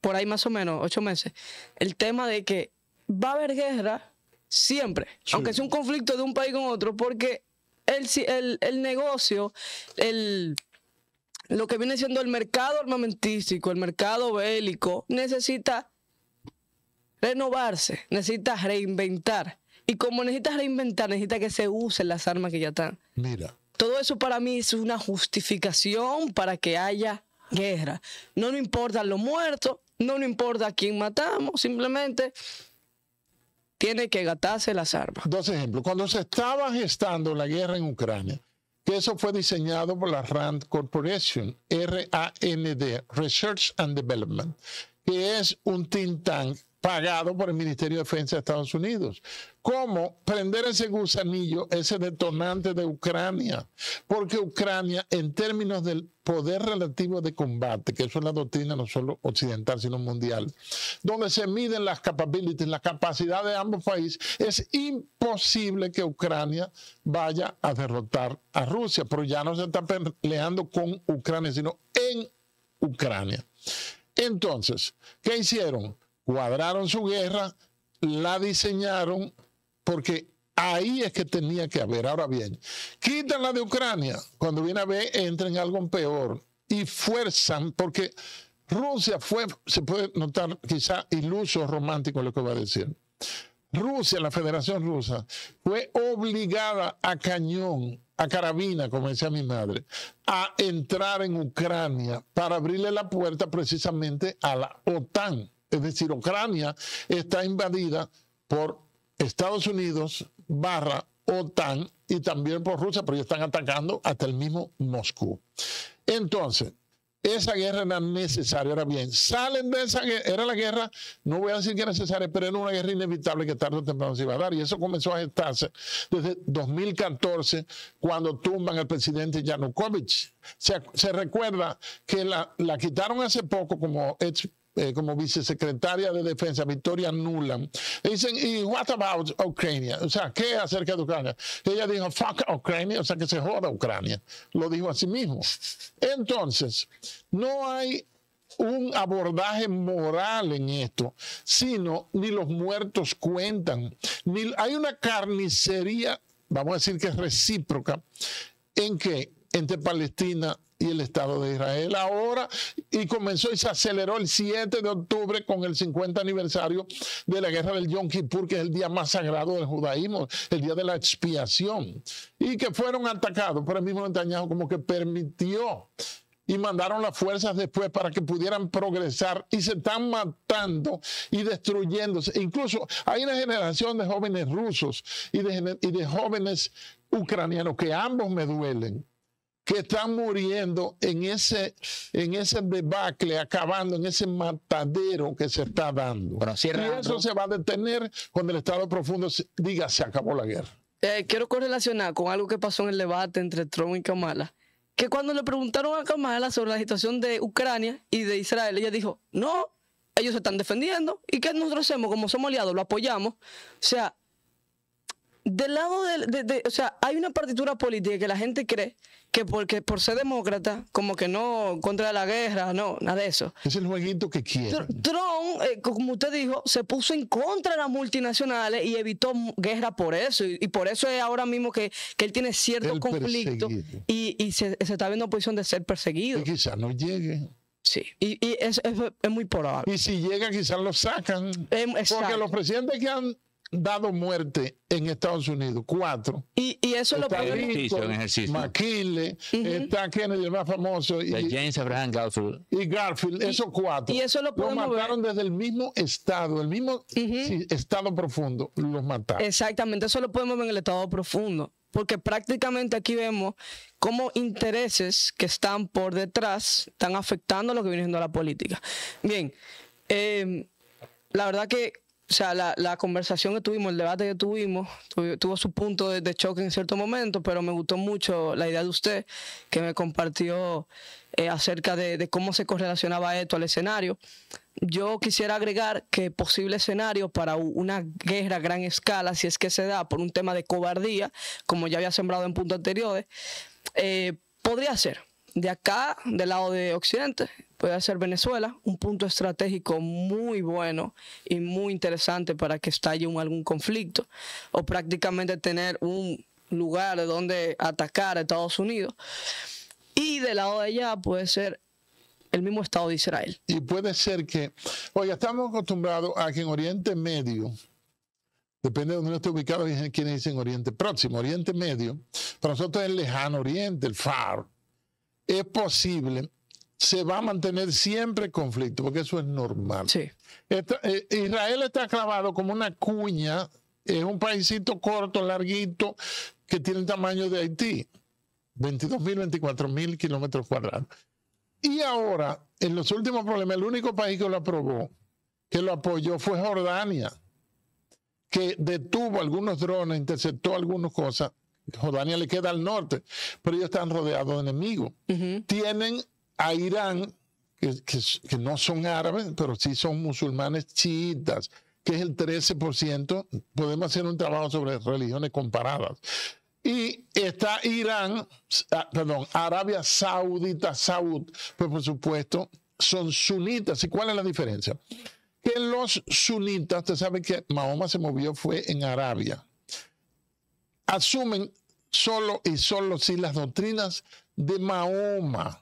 Por ahí más o menos, ocho meses. El tema de que va a haber guerra siempre, aunque sea un conflicto de un país con otro, porque el, negocio, el lo que viene siendo el mercado armamentístico, el mercado bélico, necesita renovarse, necesita reinventar. Y como necesitas reinventar, necesita que se usen las armas que ya están. Mira. Todo eso para mí es una justificación para que haya guerra. No nos importa los muertos, no nos importa a quién matamos, simplemente tiene que gastarse las armas. Dos ejemplos. Cuando se estaba gestando la guerra en Ucrania, que eso fue diseñado por la RAND Corporation, R-A-N-D Research and Development, que es un think tank pagado por el Ministerio de Defensa de Estados Unidos. ¿Cómo prender ese gusanillo, ese detonante de Ucrania? Porque Ucrania, en términos del poder relativo de combate, que eso es la doctrina no solo occidental, sino mundial, donde se miden las capabilities, la capacidad de ambos países, es imposible que Ucrania vaya a derrotar a Rusia, pero ya no se está peleando con Ucrania, sino en Ucrania. Entonces, ¿qué hicieron? cuadraron su guerra, la diseñaron, porque ahí es que tenía que haber. Ahora bien, quitan la de Ucrania, cuando viene a ver, entran en algo peor y fuerzan, porque Rusia fue, se puede notar quizá iluso, romántico lo que va a decir. Rusia, la Federación Rusa, fue obligada a cañón, a carabina, como decía mi madre, a entrar en Ucrania para abrirle la puerta precisamente a la OTAN es decir, Ucrania está invadida por Estados Unidos barra OTAN y también por Rusia, pero ya están atacando hasta el mismo Moscú. Entonces, esa guerra era necesaria. Ahora bien, salen de esa guerra, era la guerra, no voy a decir que era necesaria, pero era una guerra inevitable que tarde o temprano se iba a dar. Y eso comenzó a gestarse desde 2014, cuando tumban al presidente Yanukovych. Se, recuerda que la, la, quitaron hace poco como eh, como vicesecretaria de Defensa, Victoria Nuland, dicen, ¿y what about Ucrania? O sea, ¿qué acerca de Ucrania? Ella dijo, fuck Ucrania, o sea, que se joda Ucrania. Lo dijo a sí mismo. Entonces, no hay un abordaje moral en esto, sino ni los muertos cuentan, ni hay una carnicería, vamos a decir que es recíproca, en que entre Palestina y el Estado de Israel ahora y comenzó y se aceleró el 7 de octubre con el 50 aniversario de la guerra del Yom Kippur, que es el día más sagrado del judaísmo, el día de la expiación, y que fueron atacados, por el mismo Netanyahu como que permitió y mandaron las fuerzas después para que pudieran progresar y se están matando y destruyéndose. Incluso hay una generación de jóvenes rusos y de, y de jóvenes ucranianos que ambos me duelen que están muriendo en ese, en ese debacle, acabando en ese matadero que se está dando. y eso se va a detener cuando el Estado profundo diga se acabó la guerra. Eh, quiero correlacionar con algo que pasó en el debate entre Trump y Kamala, que cuando le preguntaron a Kamala sobre la situación de Ucrania y de Israel, ella dijo, no, ellos se están defendiendo y que nosotros hacemos como somos aliados, lo apoyamos. O sea, del lado de, o sea, hay una partitura política que la gente cree que porque por ser demócrata, como que no contra la guerra, no, nada de eso. Es el jueguito que quiere. Trump, eh, como usted dijo, se puso en contra de las multinacionales y evitó guerra por eso. Y, por eso es ahora mismo que, él tiene cierto conflicto y, se, está viendo en posición de ser perseguido. Y quizás no llegue. Sí, y, es, muy probable. Y si llega, quizás lo sacan. Em, porque los presidentes que han dado muerte en Estados Unidos, cuatro. Y, y eso lo podemos en ejercicio. McKinley, el más famoso. Y, James Abraham Garfield. Y Garfield, esos cuatro. Y eso lo, lo mataron desde el mismo estado, el mismo estado profundo, los mataron. Exactamente, eso lo podemos ver en el estado profundo. Porque prácticamente aquí vemos cómo intereses que están por detrás están afectando lo que viene siendo la política. Bien, eh, la verdad que o sea, la, conversación que tuvimos, el debate que tuvimos, tuvo, su punto de, choque en cierto momento, pero me gustó mucho la idea de usted que me compartió eh, acerca de, cómo se correlacionaba esto al escenario. Yo quisiera agregar que posible escenario para una guerra a gran escala, si es que se da por un tema de cobardía, como ya había sembrado en puntos anteriores, eh, podría ser de acá, del lado de Occidente, puede ser Venezuela, un punto estratégico muy bueno y muy interesante para que estalle algún conflicto, o prácticamente tener un lugar donde atacar a Estados Unidos. Y del lado de allá puede ser el mismo Estado de Israel. Y puede ser que, Oye, estamos acostumbrados a que en Oriente Medio, depende de donde uno esté ubicado, quienes dicen Oriente Próximo, Oriente Medio, para nosotros es el lejano Oriente, el FAR, es posible, se va a mantener siempre conflicto, porque eso es normal. Sí. Eh, Israel está clavado como una cuña, es un paísito corto, larguito, que tiene el tamaño de Haití, 22.000, 24.000 kilómetros cuadrados. Y ahora, en los últimos problemas, el único país que lo aprobó, que lo apoyó, fue Jordania, que detuvo algunos drones, interceptó algunas cosas Jordania le queda al norte, pero ellos están rodeados de enemigos. Tienen a Irán, que, no son árabes, pero sí son musulmanes chiitas, que es el 13%. Podemos hacer un trabajo sobre religiones comparadas. Y está Irán, ah, perdón, Arabia Saudita, Saud, pues por supuesto, son sunitas. ¿Y cuál es la diferencia? Que los sunitas, usted sabe que Mahoma se movió fue en Arabia asumen solo y solo si las doctrinas de Mahoma.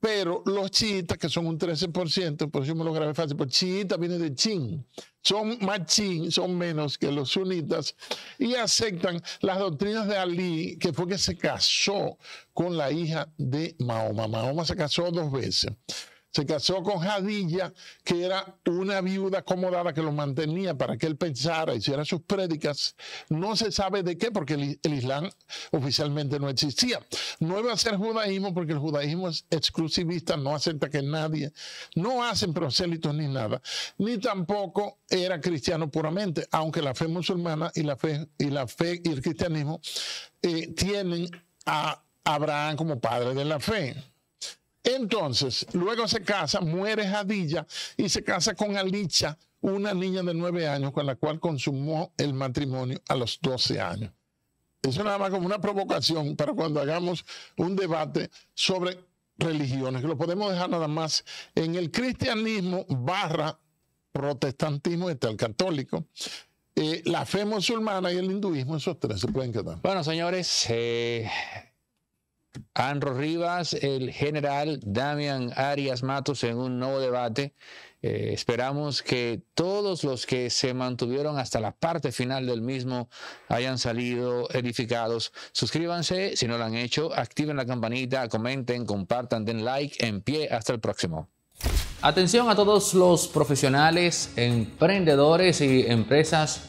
Pero los chiitas, que son un 13%, por eso me lo grabé fácil, porque chiita viene de chin, son más chin, son menos que los sunitas, y aceptan las doctrinas de Ali, que fue que se casó con la hija de Mahoma. Mahoma se casó dos veces. Se casó con Jadilla, que era una viuda acomodada que lo mantenía para que él pensara, hiciera sus prédicas. No se sabe de qué, porque el, Islam oficialmente no existía. No iba a ser judaísmo, porque el judaísmo es exclusivista, no acepta que nadie, no hacen prosélitos ni nada. Ni tampoco era cristiano puramente, aunque la fe musulmana y la fe y, la fe y el cristianismo eh, tienen a Abraham como padre de la fe. Entonces, luego se casa, muere Jadilla y se casa con Alicia, una niña de nueve años con la cual consumó el matrimonio a los doce años. Eso nada más como una provocación para cuando hagamos un debate sobre religiones, que lo podemos dejar nada más en el cristianismo barra protestantismo, está el católico. Eh, la fe musulmana y el hinduismo, esos tres se pueden quedar. Bueno, señores, eh, Anro Rivas, el general Damian Arias Matos en un nuevo debate. Eh, esperamos que todos los que se mantuvieron hasta la parte final del mismo hayan salido edificados. Suscríbanse si no lo han hecho, activen la campanita, comenten, compartan, den like, en pie, hasta el próximo. Atención a todos los profesionales, emprendedores y empresas